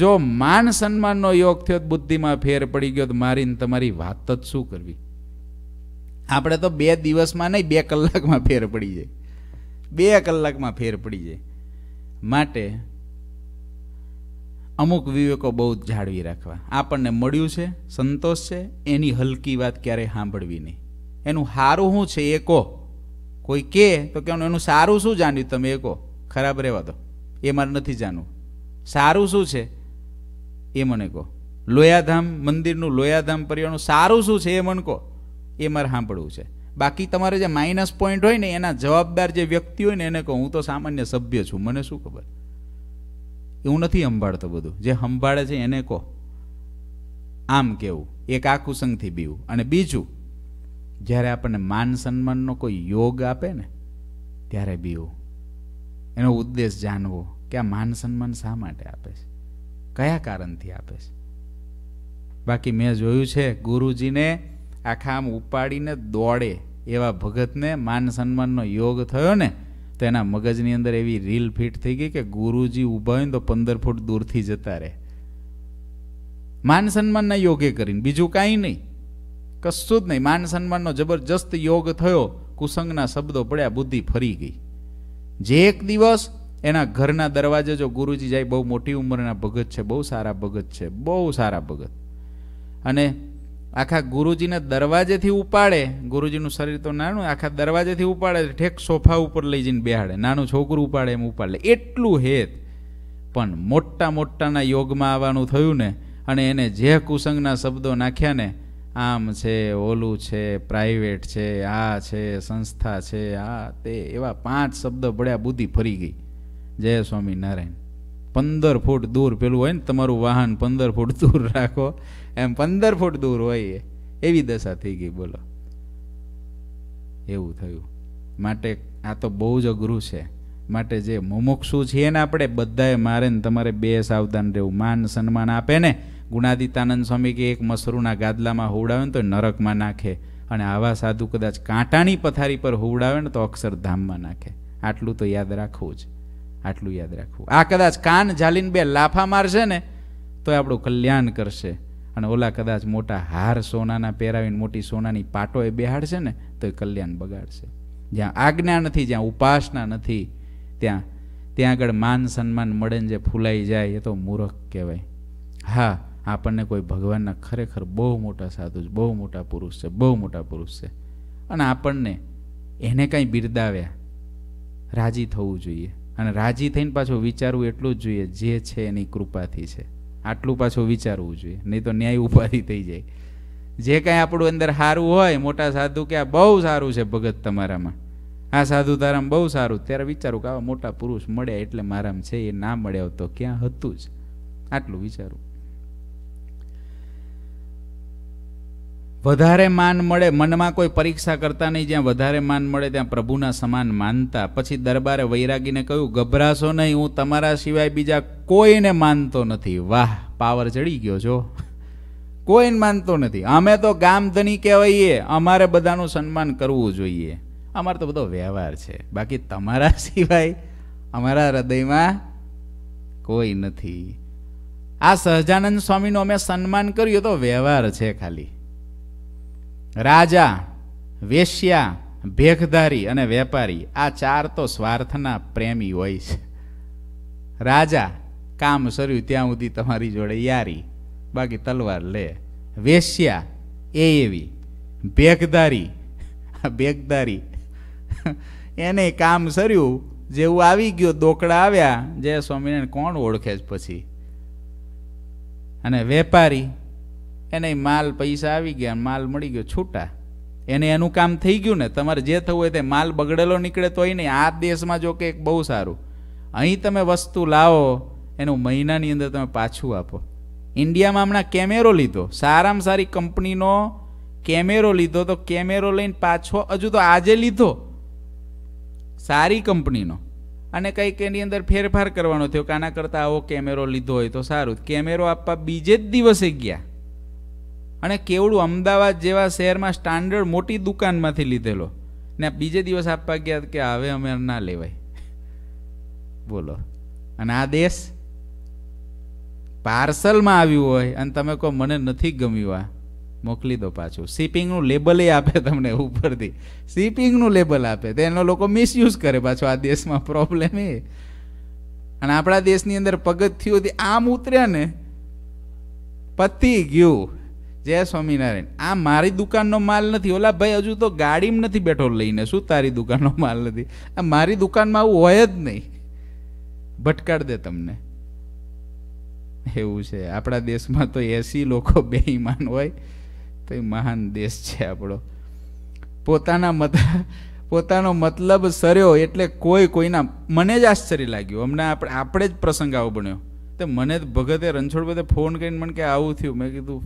S1: જો માન સન્માનનો યોગ થયો બુદ્ધિમાં ફેર પડી ગયો તો મારીને તમારી વાત જ શું કરવી આપણે તો બે દિવસમાં નહીં બે કલાકમાં ફેર પડી જાય બે કલાકમાં ફેર પડી જાય માટે અમુક વિવેકો બહુ જ જાળવી રાખવા આપણને મળ્યું છે સંતોષ છે એની હલકી વાત ક્યારેય સાંભળવી નહીં એનું સારું શું છે એ કહો કોઈ કહે તો કહેવાનું એનું સારું શું જાણ્યું તમે એ કહો ખરાબ રહેવા દો એ મારે નથી જાણવું સારું શું છે એ મને કહો લોયાધામ મંદિરનું લોયાધામ પરિવારનું સારું શું છે એ મને કહો એ મારે સાંભળવું છે બાકી તમારે જે માઇનસ પોઈન્ટ હોય ને એના જવાબદાર જે વ્યક્તિ હોય ને એને કહો હું તો સામાન્ય સભ્ય છું મને શું ખબર એવું નથી સંભાળતો બધું જે સંભાળે છે એને કહો આમ કેવું એક આ કુસંગથી બીવું અને બીજું જ્યારે આપણને માન સન્માનનો કોઈ યોગ આપે ને ત્યારે બીવું એનો ઉદ્દેશ જાણવો કે આ માન સન્માન શા માટે આપે છે કયા કારણથી આપે છે બાકી મેં જોયું છે ગુરુજીને આખા આમ ઉપાડીને દોડે એવા ભગતને માન સન્માનનો યોગ થયો ને તેના મગજની અંદર એવી રીલ ફિટ થઈ ગઈ કે ગુરુજી ઊભા હોય ને તો પંદર ફૂટ દૂરથી જતા રહે માન સન્માનના યોગે કરીને બીજું કાંઈ નહીં કશું જ નહીં માન સન્માનનો જબરજસ્ત યોગ થયો કુસંગના શબ્દો પડ્યા બુદ્ધિ ફરી ગઈ જે એક દિવસ એના ઘરના દરવાજે જો ગુરુજી જાય બહુ મોટી ઉંમરના ભગત છે બહુ સારા ભગત છે બહુ સારા ભગત અને આખા ગુરુજીને દરવાજેથી ઉપાડે ગુરુજીનું શરીર તો નાનું આખા દરવાજેથી ઉપાડે ઠેક સોફા ઉપર લઈ જઈને બેહાડે નાનું છોકરું ઉપાડે એમ ઉપાડે એટલું હેત પણ મોટા મોટાના યોગમાં આવવાનું થયું ને અને એને જે કુસંગના શબ્દો નાખ્યા ને આમ છે ઓલું છે પ્રાઇવેટ છે આ છે સંસ્થા છે આ તે એવા પાંચ શબ્દ પડ્યા બુદ્ધિ ફરી ગઈ જય સ્વામિનારાયણ પંદર ફૂટ દૂર પેલું હોય ને તમારું વાહન પંદર ફૂટ દૂર રાખો એમ પંદર ફૂટ દૂર હોય એવી દશા થઈ ગઈ બોલો એવું થયું માટે આ તો બહુ જ અઘરું છે માટે જે મુમુક્ષુ છીએ ને આપણે બધાએ મારે ને તમારે બે સાવધાન રહેવું માન સન્માન આપે ને ગુણાદિતાનંદ સ્વામી કે એક મસરૂના ગાદલામાં હોવડાવે ને તો નરકમાં નાખે અને આવા સાધુ કદાચ કાંટાની પથારી પર હોવડાવે ને તો અક્ષરધામમાં નાખે આટલું તો યાદ રાખવું જ આટલું યાદ રાખવું આ કદાચ કાન ઝાલીને બે લાફા મારશે ને તો આપણું કલ્યાણ કરશે અને ઓલા કદાચ મોટા હાર સોનાના પહેરાવીને મોટી સોનાની પાટો એ બેહાડશે ને તો એ કલ્યાણ બગાડશે જ્યાં આજ્ઞા નથી જ્યાં ઉપાસના નથી ત્યાં ત્યાં આગળ માન સન્માન મળે ને જે ફૂલાઈ જાય એ તો મૂર્ખ કહેવાય હા આપણને કોઈ ભગવાનના ખરેખર બહુ મોટા સાધુ છે બહુ મોટા પુરુષ છે બહુ મોટા પુરુષ છે અને આપણને એને કાંઈ બિરદાવ્યા રાજી થવું જોઈએ અને રાજી થઈને પાછું વિચારવું એટલું જ જોઈએ જે છે એની કૃપાથી છે આટલું પાછું વિચારવું જોઈએ નહીં તો ન્યાય ઉપાધિ થઈ જાય જે કાંઈ આપણું અંદર સારું હોય મોટા સાધુ કે આ બહુ સારું છે ભગત તમારામાં આ સાધુ તારામાં બહુ સારું ત્યારે વિચારું કે આવા મોટા પુરુષ મળ્યા એટલે મારામાં છે એ ના મળ્યા તો ક્યાં હતું જ આટલું વિચારું વધારે માન મળે મનમાં કોઈ પરીક્ષા કરતા નહીં જ્યાં વધારે માન મળે ત્યાં પ્રભુના સમાન માનતા પછી દરબારે વૈરાગીને કહ્યું ગભરાશો નહીં હું તમારા સિવાય બીજા કોઈને માનતો નથી વાહ પાવર ચડી ગયો છો કોઈને માનતો નથી અમે તો ગામ ધની કહેવાઈએ અમારે બધાનું સન્માન કરવું જોઈએ અમારે તો બધો વ્યવહાર છે બાકી તમારા સિવાય અમારા હૃદયમાં કોઈ નથી આ સહજાનંદ સ્વામીનું અમે સન્માન કર્યું તો વ્યવહાર છે ખાલી રાજા વેશ્યા ભેખધારી અને વેપારી આ ચાર તો સ્વાર્થના પ્રેમી હોય છે રાજા કામ સર્યું ત્યાં સુધી તમારી જોડે યારી બાકી તલવાર લે વેશ્યા એ એવી ભેખધારી ભેખધારી એને કામ સર્યું જેવું આવી ગયો દોકડા આવ્યા જય સ્વામિનારાયણ કોણ ઓળખે છે પછી અને વેપારી એને માલ પૈસા આવી ગયા માલ મળી ગયો છૂટા એને એનું કામ થઈ ગયું ને તમારે જે થવું હોય તે માલ બગડેલો નીકળે તોય નહીં આ દેશમાં જો કે બહુ સારું અહીં તમે વસ્તુ લાવો એનું મહિનાની અંદર તમે પાછું આપો ઇન્ડિયામાં હમણાં કેમેરો લીધો સારામાં સારી કંપનીનો કેમેરો લીધો તો કેમેરો લઈને પાછો હજુ તો આજે લીધો સારી કંપનીનો અને કંઈક એની અંદર ફેરફાર કરવાનો થયો કાના કરતાં આવો કેમેરો લીધો હોય તો સારું કેમેરો આપવા બીજે જ દિવસે ગયા અને કેવડું અમદાવાદ જેવા શહેરમાં સ્ટાન્ડર્ડ મોટી દુકાનમાંથી લીધેલો ને બીજે દિવસ આપવા ગયા કે હવે અમે ના લેવાય બોલો અને આ દેશ પાર્સલમાં આવ્યું હોય અને તમે કહો મને નથી ગમ્યું આ મોકલી દો પાછું શિપિંગનું લેબલ એ આપે તમને ઉપરથી શિપિંગનું લેબલ આપે તો એનો લોકો મિસયુઝ કરે પાછો આ દેશમાં પ્રોબ્લેમ એ અને આપણા દેશની અંદર પગથિયોથી આમ ઉતર્યા ને પતી ગયું જય સ્વામિનારાયણ આ મારી દુકાનનો માલ નથી ઓલા ભાઈ હજુ તો ગાડીમાં નથી બેઠો લઈને શું તારી દુકાનનો માલ નથી આ મારી દુકાનમાં આવું હોય જ નહીં ભટકાડ દે તમને એવું છે આપણા દેશમાં તો એસી લોકો બે હોય તો મહાન દેશ છે આપણો પોતાના મત પોતાનો મતલબ સર્યો એટલે કોઈ કોઈના મને જ આશ્ચર્ય લાગ્યું હમણાં આપણે આપણે જ પ્રસંગ આવો બન્યો તો મને ભગતે રણછોડ બધે ફોન કરીને મને કે આવું થયું મેં કીધું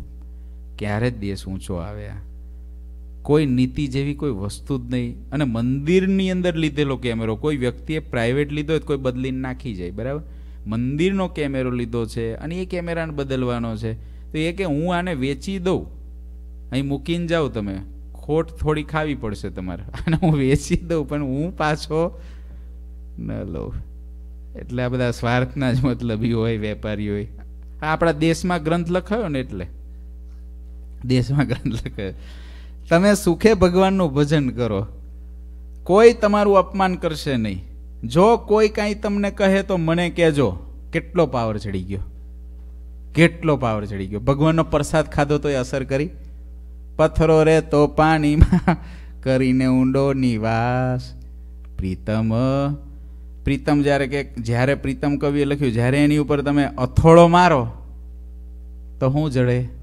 S1: ક્યારે જ દેશ ઊંચો આવ્યા કોઈ નીતિ જેવી કોઈ વસ્તુ જ નહીં અને મંદિરની અંદર લીધેલો કેમેરો કોઈ વ્યક્તિએ પ્રાઇવેટ લીધો હોય કોઈ બદલીને નાખી જાય બરાબર મંદિરનો કેમેરો લીધો છે અને એ કેમેરાને બદલવાનો છે તો એ કે હું આને વેચી દઉં અહીં મૂકીને જાઓ તમે ખોટ થોડી ખાવી પડશે તમારે અને હું વેચી દઉં પણ હું પાછો ન લઉં એટલે આ બધા સ્વાર્થના જ મતલબી હોય વેપારી હોય આ આપણા દેશમાં ગ્રંથ લખાયો ને એટલે દેશમાં ગ્રંથ લખે તમે સુખે ભગવાનનું ભજન કરો કોઈ તમારું અપમાન કરશે નહીં જો કોઈ કાંઈ તમને કહે તો મને કહેજો કેટલો પાવર ચડી ગયો કેટલો પાવર ચડી ગયો ભગવાનનો પ્રસાદ ખાધો તો એ અસર કરી પથ્થરો રે તો પાણીમાં કરીને ઊંડો નિવાસ પ્રીતમ પ્રીતમ જ્યારે કે જ્યારે પ્રીતમ કવિએ લખ્યું જ્યારે એની ઉપર તમે અથોડો મારો તો હું જડે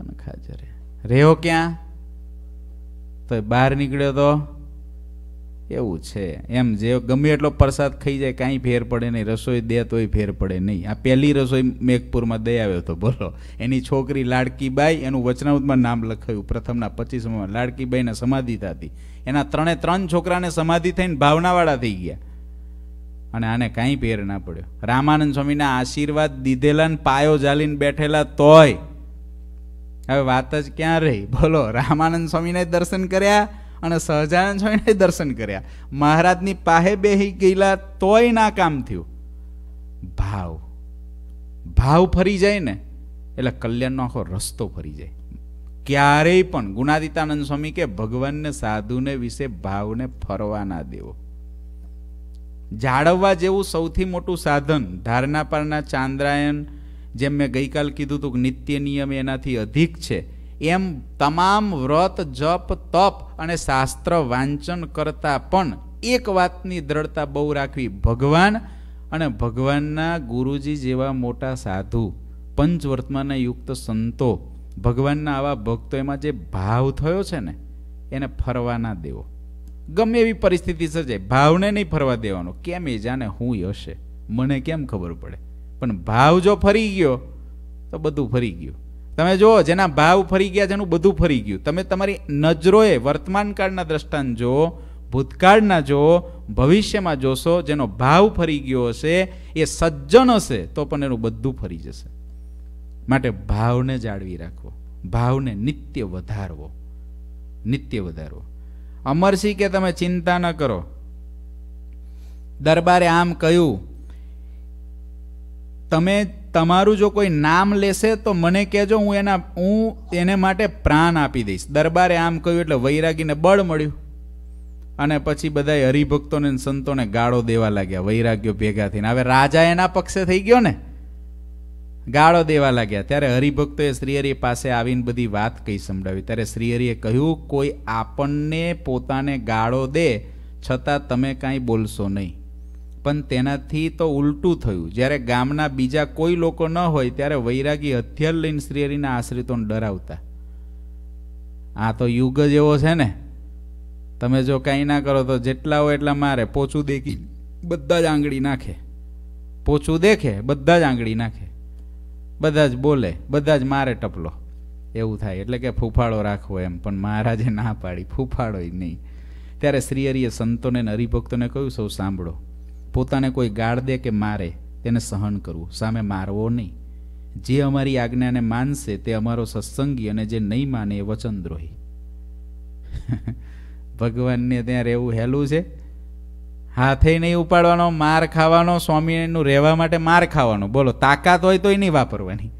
S1: અને ખાજરે રહ્યો ક્યાં તો બહાર નીકળ્યો તો એવું છે એમ જે ગમે એટલો પ્રસાદ ખાઈ જાય કાંઈ ફેર પડે નહીં રસોઈ દે તોય ફેર પડે નહીં આ પહેલી રસોઈ મેઘપુરમાં દઈ આવ્યો હતો બોલો એની છોકરી લાડકીબાઈ એનું વચનાઉતમાં નામ લખાયું પ્રથમના પચીસમાં લાડકીબાઈને સમાધિ થતી એના ત્રણે ત્રણ છોકરાને સમાધિ થઈને ભાવનાવાળા થઈ ગયા અને આને કાંઈ ફેર ના પડ્યો રામાનંદ સ્વામીના આશીર્વાદ દીધેલા ને પાયો જાલીને બેઠેલા તોય હવે વાત જ ક્યાં રહી બોલો રામાનંદ સ્વામીને દર્શન કર્યા અને સહજાનંદ સ્વામીને દર્શન કર્યા મહારાજની પાસે બેહી ગયેલા તોય ના કામ થયું ભાવ ભાવ ફરી જાય ને એટલે કલ્યાણનો આખો રસ્તો ફરી જાય ક્યારેય પણ ગુણાદિતાનંદ સ્વામી કે ભગવાનને સાધુને વિશે ભાવને ફરવા ના દેવો જાળવવા જેવું સૌથી મોટું સાધન ધારણા પરના ચાંદ્રાયણ જેમ મેં ગઈકાલ કીધું હતું કે નિત્ય નિયમ એનાથી અધિક છે એમ તમામ વ્રત જપ તપ અને શાસ્ત્ર વાંચન કરતાં પણ એક વાતની દ્રઢતા બહુ રાખવી ભગવાન અને ભગવાનના ગુરુજી જેવા મોટા સાધુ પંચવર્તમાના યુક્ત સંતો ભગવાનના આવા ભક્તો એમાં જે ભાવ થયો છે ને એને ફરવા ના દેવો ગમે એવી પરિસ્થિતિ સર્જાય ભાવને નહીં ફરવા દેવાનો કેમ એ જાને હું યશે મને કેમ ખબર પડે પણ ભાવ જો ફરી ગયો તો બધું ફરી ગયું તમે જુઓ જેના ભાવ ફરી ગયા જેનું બધું ફરી ગયું તમે તમારી નજરોએ વર્તમાનકાળના દ્રષ્ટાંત જુઓ ભૂતકાળના જો ભવિષ્યમાં જોશો જેનો ભાવ ફરી ગયો હશે એ સજ્જન હશે તો પણ એનું બધું ફરી જશે માટે ભાવને જાળવી રાખવો ભાવને નિત્ય વધારવો નિત્ય વધારવો અમરસિંહ કે તમે ચિંતા ન કરો દરબારે આમ કહ્યું તમે તમારું જો કોઈ નામ લેશે તો મને કહેજો હું એના હું એને માટે પ્રાણ આપી દઈશ દરબારે આમ કહ્યું એટલે વૈરાગીને બળ મળ્યું અને પછી બધા હરિભક્તોને સંતોને ગાળો દેવા લાગ્યા વૈરાગ્યો ભેગા થઈને હવે રાજા એના પક્ષે થઈ ગયો ને ગાળો દેવા લાગ્યા ત્યારે હરિભક્તોએ શ્રીહરિ પાસે આવીને બધી વાત કહી સંભળાવી ત્યારે શ્રીહરિએ કહ્યું કોઈ આપણને પોતાને ગાળો દે છતાં તમે કાંઈ બોલશો નહીં પણ તેનાથી તો ઉલટું થયું જ્યારે ગામના બીજા કોઈ લોકો ન હોય ત્યારે વૈરાગી હથિયાર લઈને શ્રીહરિના આશ્રિતોને ડરાવતા આ તો યુગ જ એવો છે ને તમે જો કાંઈ ના કરો તો જેટલા હોય એટલા મારે પોચું દેખી બધા જ આંગળી નાખે પોચું દેખે બધા જ આંગળી નાખે બધા જ બોલે બધા જ મારે ટપલો એવું થાય એટલે કે ફૂફાળો રાખવો એમ પણ મહારાજે ના પાડી ફૂફાળો નહીં ત્યારે શ્રીહરિએ સંતોને અને હરિભક્તોને કહ્યું સૌ સાંભળો પોતાને કોઈ ગાળ દે કે મારે તેને સહન કરવું સામે મારવો નહીં જે અમારી આજ્ઞાને માનશે તે અમારો સત્સંગી અને જે નહીં માને એ વચનદ્રોહી ભગવાનને ત્યાં રહેવું હેલું છે હાથે નહીં ઉપાડવાનો માર ખાવાનો સ્વામીનું રહેવા માટે માર ખાવાનો બોલો તાકાત હોય તોય નહીં વાપરવાની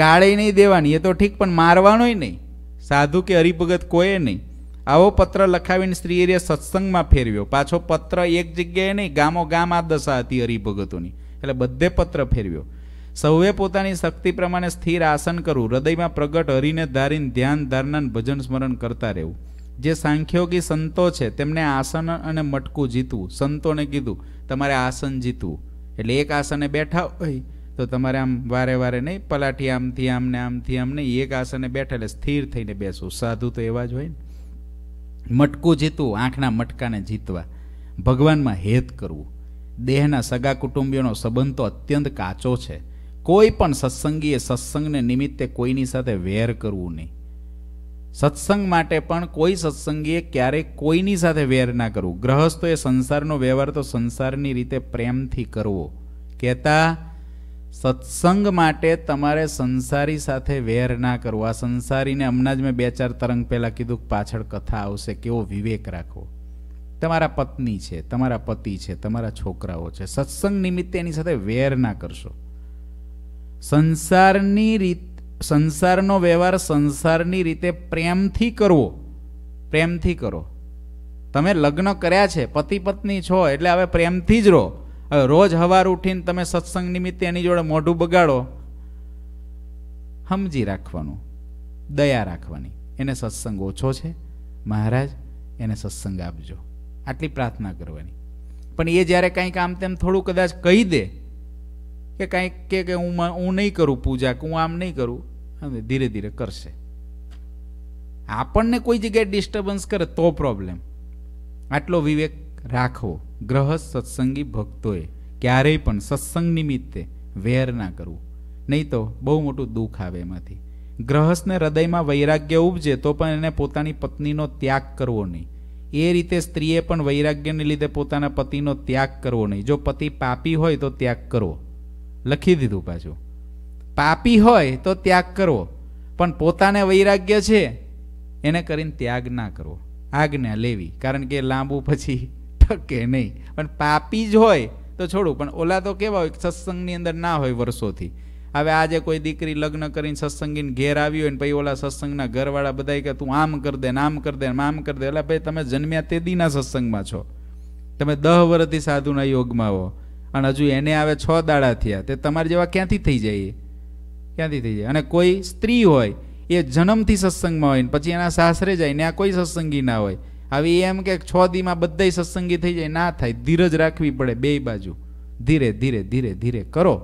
S1: ગાળે નહીં દેવાની એ તો ઠીક પણ મારવાનોય નહીં સાધુ કે હરિભગત કોઈએ નહીં આવો પત્ર લખાવીને સ્ત્રીએ સત્સંગમાં ફેરવ્યો પાછો પત્ર એક જગ્યાએ નહીં ગામો ગામ આ દશા હતી હરિભગતોની એટલે બધે પત્ર ફેરવ્યો સૌએ પોતાની શક્તિ પ્રમાણે સ્થિર આસન કરવું હૃદયમાં પ્રગટ હરીને ધારીને ધ્યાન ધારણા ભજન સ્મરણ કરતા રહેવું જે સાંખ્યોગી સંતો છે તેમને આસન અને મટકું જીતવું સંતોને કીધું તમારે આસન જીતવું એટલે એક આસને બેઠા હોય તો તમારે આમ વારે વારે નહીં પલાઠી આમથી આમને આમથી આમ નહીં એક આસને બેઠા એટલે સ્થિર થઈને બેસવું સાધુ તો એવા જ હોય ને મટકો જીતવું આંખના મટકાને જીતવા ભગવાનમાં હેત કરવું દેહના સગા કુટુંબીઓનો સંબંધ તો અત્યંત કાચો છે કોઈ પણ સત્સંગીએ સત્સંગને નિમિત્તે કોઈની સાથે વેર કરવું નહીં સત્સંગ માટે પણ કોઈ સત્સંગીએ ક્યારેય કોઈની સાથે વેર ના કરવું ગ્રહસ્થોએ સંસારનો વ્યવહાર તો સંસારની રીતે પ્રેમથી કરવો કહેતા સત્સંગ માટે તમારે સંસારી સાથે વેર ના કરવો આ સંસારીને હમણાં જ મેં બે ચાર તરંગ પહેલાં કીધું પાછળ કથા આવશે કેવો વિવેક રાખવો તમારા પત્ની છે તમારા પતિ છે તમારા છોકરાઓ છે સત્સંગ નિમિત્તે એની સાથે વેર ના કરશો સંસારની રીત સંસારનો વ્યવહાર સંસારની રીતે પ્રેમથી કરવો પ્રેમથી કરો તમે લગ્ન કર્યા છે પતિ પત્ની છો એટલે હવે પ્રેમથી જ રહો હવે રોજ હવાર ઉઠીને તમે સત્સંગ નિમિત્તે એની જોડે મોઢું બગાડો સમજી રાખવાનું દયા રાખવાની એને સત્સંગ ઓછો છે મહારાજ એને સત્સંગ આપજો આટલી પ્રાર્થના કરવાની પણ એ જ્યારે કંઈક આમ તેમ થોડું કદાચ કહી દે કે કંઈક કે હું હું નહીં કરું પૂજા કે હું આમ નહીં કરું ધીરે ધીરે કરશે આપણને કોઈ જગ્યાએ ડિસ્ટર્બન્સ કરે તો પ્રોબ્લેમ આટલો વિવેક રાખવો ગ્રહ સત્સંગી ભક્તોએ ક્યારેય પણ સત્સંગ નિમિત્તે વેર ના કરવું નહીં તો બહુ મોટું દુઃખ આવે એમાંથી ગ્રહસ્થને હૃદયમાં વૈરાગ્ય ઉપજે તો પણ એને પોતાની પત્નીનો ત્યાગ કરવો નહીં એ રીતે સ્ત્રીએ પણ વૈરાગ્યને લીધે પોતાના પતિનો ત્યાગ કરવો નહીં જો પતિ પાપી હોય તો ત્યાગ કરવો લખી દીધું પાછું પાપી હોય તો ત્યાગ કરવો પણ પોતાને વૈરાગ્ય છે એને કરીને ત્યાગ ના કરવો આજ્ઞા લેવી કારણ કે લાંબુ પછી ટકે નહીં પણ પાપી જ હોય તો છોડું પણ ઓલા તો કેવા હોય સત્સંગની અંદર ના હોય વર્ષોથી હવે આજે કોઈ દીકરી લગ્ન કરીને સત્સંગીને ઘેર આવી હોય ને પછી ઓલા સત્સંગના ઘરવાળા બધા કે તું આમ કર દે આમ કર દે આમ કર દે એટલે ભાઈ તમે જન્મ્યા તે દીના સત્સંગમાં છો તમે દહ વર્ષથી સાધુના યોગમાં હો અને હજુ એને આવે છ દાડા થયા તે તમારા જેવા ક્યાંથી થઈ જાય ક્યાંથી થઈ જાય અને કોઈ સ્ત્રી હોય એ જન્મથી સત્સંગમાં હોય ને પછી એના સાસરે જાય ને આ કોઈ સત્સંગી ના હોય આવી એમ કે છ દીમાં બધા સત્સંગી થઈ જાય ના થાય ધીરજ રાખવી પડે બે બાજુ ધીરે ધીરે ધીરે ધીરે કરો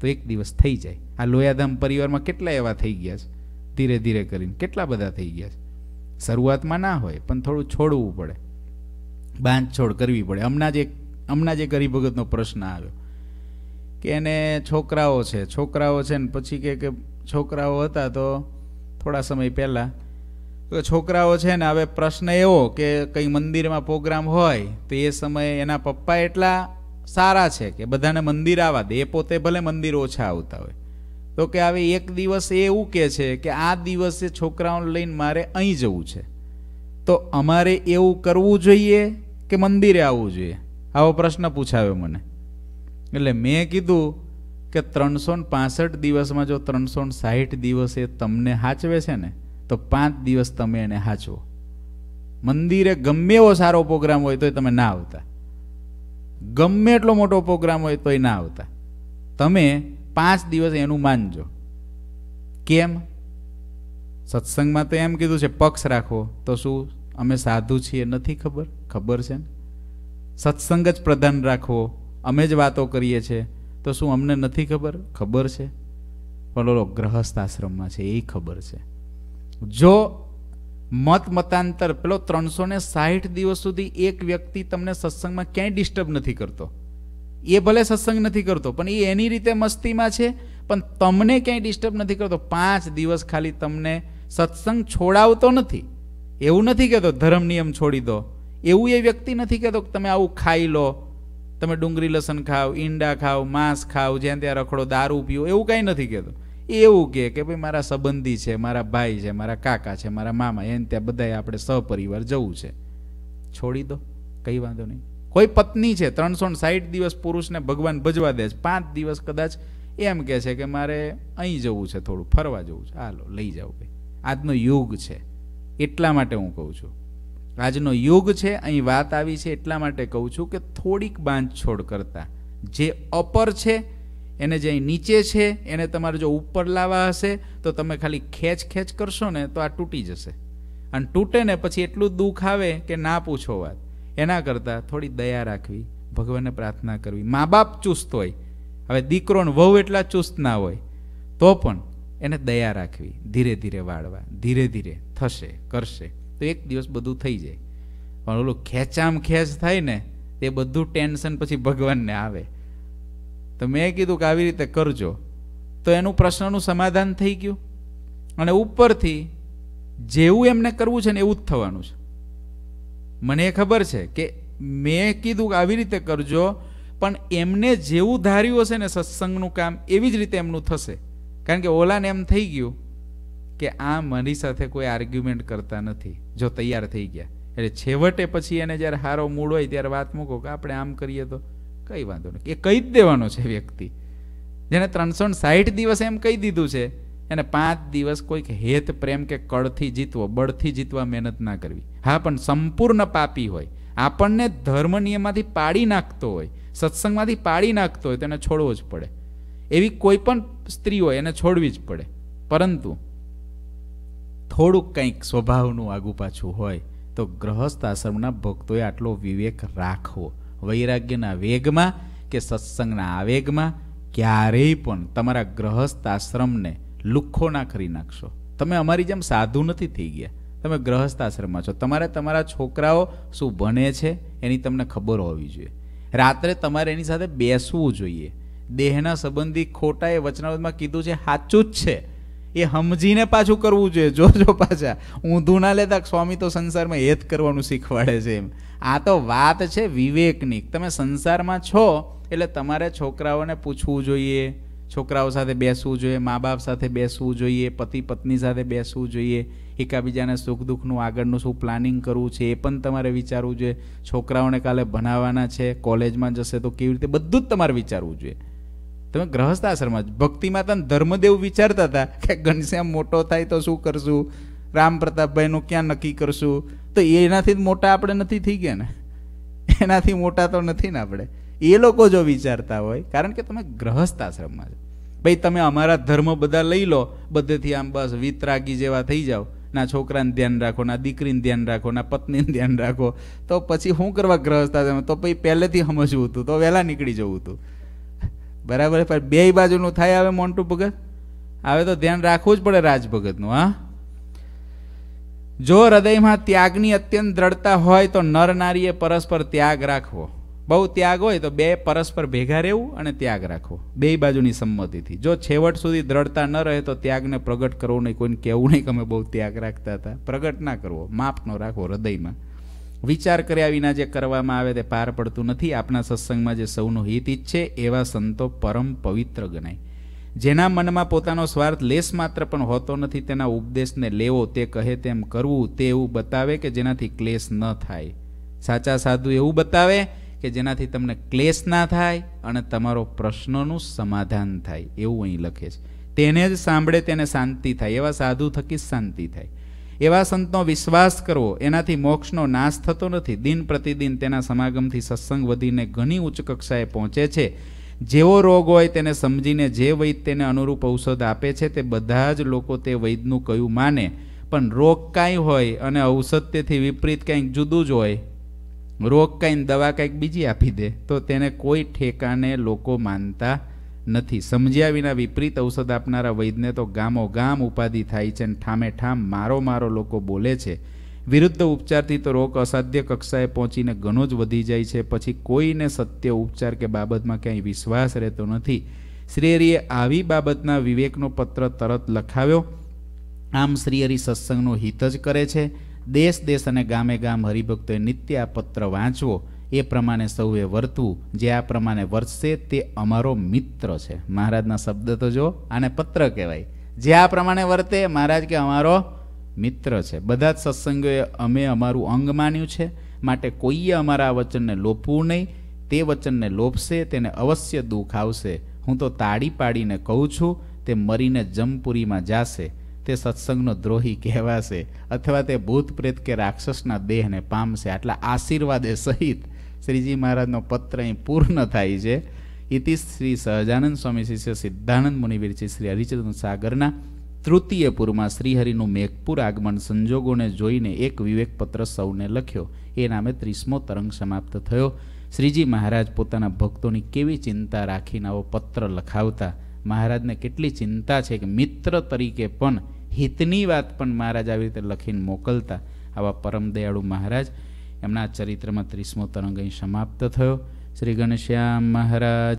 S1: તો એક દિવસ થઈ જાય આ લોયાધામ પરિવારમાં કેટલા એવા થઈ ગયા છે ધીરે ધીરે કરીને કેટલા બધા થઈ ગયા છે શરૂઆતમાં ના હોય પણ થોડું છોડવું પડે બાંધછોડ કરવી પડે હમણાં જ એક હમણાં જ એક હરિભગતનો પ્રશ્ન આવ્યો કે એને છોકરાઓ છે છોકરાઓ છે ને પછી કે છોકરાઓ હતા તો થોડા સમય પહેલાં તો છોકરાઓ છે ને હવે પ્રશ્ન એવો કે કંઈ મંદિરમાં પ્રોગ્રામ હોય તો એ સમયે એના પપ્પા એટલા સારા છે કે બધાને મંદિર આવવા દે એ પોતે ભલે મંદિર ઓછા આવતા હોય તો કે હવે એક દિવસ એવું કહે છે કે આ દિવસે છોકરાઓને લઈને મારે અહીં જવું છે તો અમારે એવું કરવું જોઈએ કે મંદિરે આવવું જોઈએ આવો પ્રશ્ન પૂછાવ્યો મને એટલે મેં કીધું કે ત્રણસો ને દિવસમાં જો ત્રણસો ને સાહીઠ એ તમને સાચવે છે ને તો પાંચ દિવસ તમે એને હાચવો મંદિરે ગમે એવો સારો પ્રોગ્રામ હોય તોય તમે ના આવતા ગમે એટલો મોટો પ્રોગ્રામ હોય તોય ના આવતા તમે પાંચ દિવસ એનું માનજો કેમ સત્સંગમાં તો એમ કીધું છે પક્ષ રાખો તો શું અમે સાધુ છીએ નથી ખબર ખબર છે ને સત્સંગ જ પ્રધાન રાખવો અમે જ વાતો કરીએ છીએ તો શું અમને નથી ખબર ખબર છે પણ ઓલો ગ્રહસ્થ આશ્રમમાં છે એ ખબર છે જો મત મતાંતર પેલો ત્રણસો ને સાહીઠ દિવસ સુધી એક વ્યક્તિ તમને સત્સંગમાં ક્યાંય ડિસ્ટર્બ નથી કરતો એ ભલે સત્સંગ નથી કરતો પણ એ એની રીતે મસ્તીમાં છે પણ તમને ક્યાંય ડિસ્ટર્બ નથી કરતો પાંચ દિવસ ખાલી તમને સત્સંગ છોડાવતો નથી એવું નથી કહેતો ધર્મ નિયમ છોડી દો એવું એ વ્યક્તિ નથી કહેતો કે તમે આવું ખાઈ લો તમે ડુંગળી લસણ ખાઓ ઈંડા ખાઓ માંસ ખાઓ જ્યાં ત્યાં રખડો દારૂ પીઓ એવું કાંઈ નથી કહેતો એવું કહે કે ભાઈ મારા સંબંધી છે મારા ભાઈ છે મારા કાકા છે મારા મામા એને ત્યાં બધાએ આપણે સહપરિવાર જવું છે છોડી દો કંઈ વાંધો નહીં કોઈ પત્ની છે ત્રણસો સાઠ દિવસ પુરુષને ભગવાન ભજવા દે છે પાંચ દિવસ કદાચ એમ કહે છે કે મારે અહીં જવું છે થોડું ફરવા જવું છે હાલો લઈ જાઓ ભાઈ આજનો યુગ છે એટલા માટે હું કહું છું આજનો યુગ છે અહીં વાત આવી છે એટલા માટે કહું છું કે થોડીક બાંધછોડ કરતાં જે અપર છે એને જે નીચે છે એને તમારે જો ઉપર લાવવા હશે તો તમે ખાલી ખેંચ ખેંચ કરશો ને તો આ તૂટી જશે અને તૂટે ને પછી એટલું દુઃખ આવે કે ના પૂછો વાત એના કરતાં થોડી દયા રાખવી ભગવાનને પ્રાર્થના કરવી મા બાપ ચુસ્ત હોય હવે દીકરો વહુ એટલા ચુસ્ત ના હોય તો પણ એને દયા રાખવી ધીરે ધીરે વાળવા ધીરે ધીરે થશે કરશે તો એક દિવસ બધું થઈ જાય પણ ઓલું ખેંચામ ખેંચ થાય ને તે બધું ટેન્શન પછી ભગવાનને આવે તો મેં કીધું કે આવી રીતે કરજો તો એનું પ્રશ્નનું સમાધાન થઈ ગયું અને ઉપરથી જેવું એમને કરવું છે ને એવું જ થવાનું છે મને એ ખબર છે કે મેં કીધું કે આવી રીતે કરજો પણ એમને જેવું ધાર્યું હશે ને સત્સંગનું કામ એવી જ રીતે એમનું થશે કારણ કે ઓલાને એમ થઈ ગયું કે આ મારી સાથે કોઈ આર્ગ્યુમેન્ટ કરતા નથી જો તૈયાર થઈ ગયા એટલે છેવટે પછી એને જ્યારે હારો મૂડ હોય ત્યારે વાત મૂકો કે આપણે આમ કરીએ તો કંઈ વાંધો નહીં એ કહી જ દેવાનો છે વ્યક્તિ જેને ત્રણસો સાહીઠ દિવસ એમ કહી દીધું છે એને પાંચ દિવસ કોઈક હેત પ્રેમ કે કળથી જીતવો બળથી જીતવા મહેનત ના કરવી હા પણ સંપૂર્ણ પાપી હોય આપણને ધર્મ નિયમમાંથી પાડી નાખતો હોય સત્સંગમાંથી પાડી નાખતો હોય તો એને છોડવો જ પડે એવી કોઈ પણ સ્ત્રી હોય એને છોડવી જ પડે પરંતુ થોડુંક કંઈક સ્વભાવનું આગુ પાછું હોય તો ગ્રહસ્થ આશ્રમના ભક્તોએ આટલો વિવેક રાખવો વૈરાગ્યના વેગમાં કે સત્સંગના આવેગમાં ક્યારેય પણ તમારા ગ્રહસ્થ આશ્રમને લુખ્ખો ના કરી નાખશો તમે અમારી જેમ સાધુ નથી થઈ ગયા તમે ગ્રહસ્થ આશ્રમમાં છો તમારે તમારા છોકરાઓ શું ભણે છે એની તમને ખબર હોવી જોઈએ રાત્રે તમારે એની સાથે બેસવું જોઈએ દેહના સંબંધી ખોટા એ વચનાવતમાં કીધું છે સાચું જ છે એ સમજીને પાછું કરવું જોઈએ જોજો પાછા ઊંધું ના લેતા સ્વામી તો સંસારમાં એ જ કરવાનું શીખવાડે છે એમ આ તો વાત છે વિવેકની તમે સંસારમાં છો એટલે તમારે છોકરાઓને પૂછવું જોઈએ છોકરાઓ સાથે બેસવું જોઈએ મા બાપ સાથે બેસવું જોઈએ પતિ પત્ની સાથે બેસવું જોઈએ એકાબીજાને સુખ દુઃખનું આગળનું શું પ્લાનિંગ કરવું છે એ પણ તમારે વિચારવું જોઈએ છોકરાઓને કાલે ભણાવવાના છે કોલેજમાં જશે તો કેવી રીતે બધું જ તમારે વિચારવું જોઈએ તમે જ ભક્તિમાં તમે ધર્મદેવ વિચારતા હતા કે ઘનશ્યામ મોટો થાય તો શું કરશું રામ પ્રતાપભાઈનું ક્યાં નક્કી કરશું તો એનાથી જ મોટા આપણે નથી થઈ ગયા ને એનાથી મોટા તો નથી ને આપણે એ લોકો જો વિચારતા હોય કારણ કે તમે ગ્રહસ્થાશ્રમમાં છો ભાઈ તમે અમારા ધર્મ બધા લઈ લો બધેથી આમ બસ વિતરાગી જેવા થઈ જાઓ ના છોકરાને ધ્યાન રાખો ના દીકરીને ધ્યાન રાખો ના પત્નીને ધ્યાન રાખો તો પછી શું કરવા ગ્રહસ્થાશ્રમ તો પછી પહેલેથી સમજવું હતું તો વહેલા નીકળી જવું હતું બરાબર પણ બે બાજુનું થાય આવે મોન્ટું ભગત આવે તો ધ્યાન રાખવું જ પડે રાજભગતનું હા જો હૃદયમાં ત્યાગની અત્યંત દ્રઢતા હોય તો નર નારીએ પરસ્પર ત્યાગ રાખવો બહુ ત્યાગ હોય તો બે પરસ્પર ભેગા રહેવું અને ત્યાગ રાખવો બે બાજુની સંમતિથી જો છેવટ સુધી દ્રઢતા ન રહે તો ત્યાગને પ્રગટ કરવો નહીં કોઈને કહેવું નહીં કે અમે બહુ ત્યાગ રાખતા હતા પ્રગટ ના કરવો માપ ન રાખવો હૃદયમાં વિચાર કર્યા વિના જે કરવામાં આવે તે પાર પડતું નથી આપણા સત્સંગમાં જે સૌનું હિત ઈચ્છે એવા સંતો પરમ પવિત્ર ગણાય જેના મનમાં પોતાનો સ્વાર્થ લેશ માત્ર પણ હોતો નથી તેના ઉપદેશને લેવો તે કહે તેમ કરવું તે એવું બતાવે કે જેનાથી ક્લેશ ન થાય સાચા સાધુ એવું બતાવે કે જેનાથી તમને ક્લેશ ના થાય અને તમારો પ્રશ્નનું સમાધાન થાય એવું અહીં લખે છે તેને જ સાંભળે તેને શાંતિ થાય એવા સાધુ થકી જ શાંતિ થાય એવા સંતનો વિશ્વાસ કરવો એનાથી મોક્ષનો નાશ થતો નથી દિન પ્રતિદિન તેના સમાગમથી સત્સંગ વધીને ઘણી ઉચ્ચ કક્ષાએ પહોંચે છે જેવો રોગ હોય તેને સમજીને જે વૈદ તેને અનુરૂપ ઔષધ આપે છે તે બધા જ લોકો તે વૈદનું કયું માને પણ રોગ કાંઈ હોય અને ઔષધ તેથી વિપરીત કંઈક જુદું જ હોય રોગ કાંઈ દવા કંઈક બીજી આપી દે તો તેને કોઈ ઠેકાને લોકો માનતા નથી સમજ્યા વિના વિપરીત ઔષધ આપનારા વૈદને તો ગામો ગામ ઉપાધિ થાય છે અને ઠામે ઠામ મારો મારો લોકો બોલે છે વિરુદ્ધ ઉપચારથી તો રોગ અસાધ્ય કક્ષાએ પહોંચીને ઘણો જ વધી જાય છે પછી કોઈને સત્ય ઉપચાર કે બાબતમાં ક્યાંય વિશ્વાસ રહેતો નથી શ્રીહરિએ આવી બાબતના વિવેકનો પત્ર તરત લખાવ્યો આમ શ્રીહરિ સત્સંગનો હિત જ કરે છે દેશ દેશ અને ગામે ગામ હરિભક્તોએ નિત્ય આ પત્ર વાંચવો એ પ્રમાણે સૌએ વર્તવું જે આ પ્રમાણે વર્તશે તે અમારો મિત્ર છે મહારાજના શબ્દ તો જો આને પત્ર કહેવાય જે આ પ્રમાણે વર્તે મહારાજ કે અમારો મિત્ર છે બધા જ સત્સંગોએ અમે અમારું અંગ માન્યું છે માટે કોઈએ અમારા વચનને લોપવું નહીં તે વચનને લોપશે તેને અવશ્ય દુઃખ આવશે હું તો તાળી પાડીને કહું છું તે મરીને જમપુરીમાં જાશે તે સત્સંગનો દ્રોહી કહેવાશે અથવા તે ભૂત પ્રેત કે રાક્ષસના દેહને પામશે આટલા આશીર્વાદે સહિત શ્રીજી મહારાજનો પત્ર અહીં પૂર્ણ થાય છે ઇતિ શ્રી સહજાનંદ સ્વામી શિષ્ય સિદ્ધાનંદ મુનિવીરજી શ્રી હરિચંદ્ર સાગરના તૃતીય પૂરમાં શ્રીહરિનું મેઘપુર આગમન સંજોગોને જોઈને એક વિવેકપત્ર સૌને લખ્યો એ નામે ત્રીસમો તરંગ સમાપ્ત થયો શ્રીજી મહારાજ પોતાના ભક્તોની કેવી ચિંતા રાખીને આવો પત્ર લખાવતા મહારાજને કેટલી ચિંતા છે કે મિત્ર તરીકે પણ હિતની વાત પણ મહારાજ આવી રીતે લખીને મોકલતા આવા પરમ દયાળુ મહારાજ એમના ચરિત્રમાં ત્રીસમો તરંગ અહીં સમાપ્ત થયો શ્રી ગણેશ્યામ મહારાજ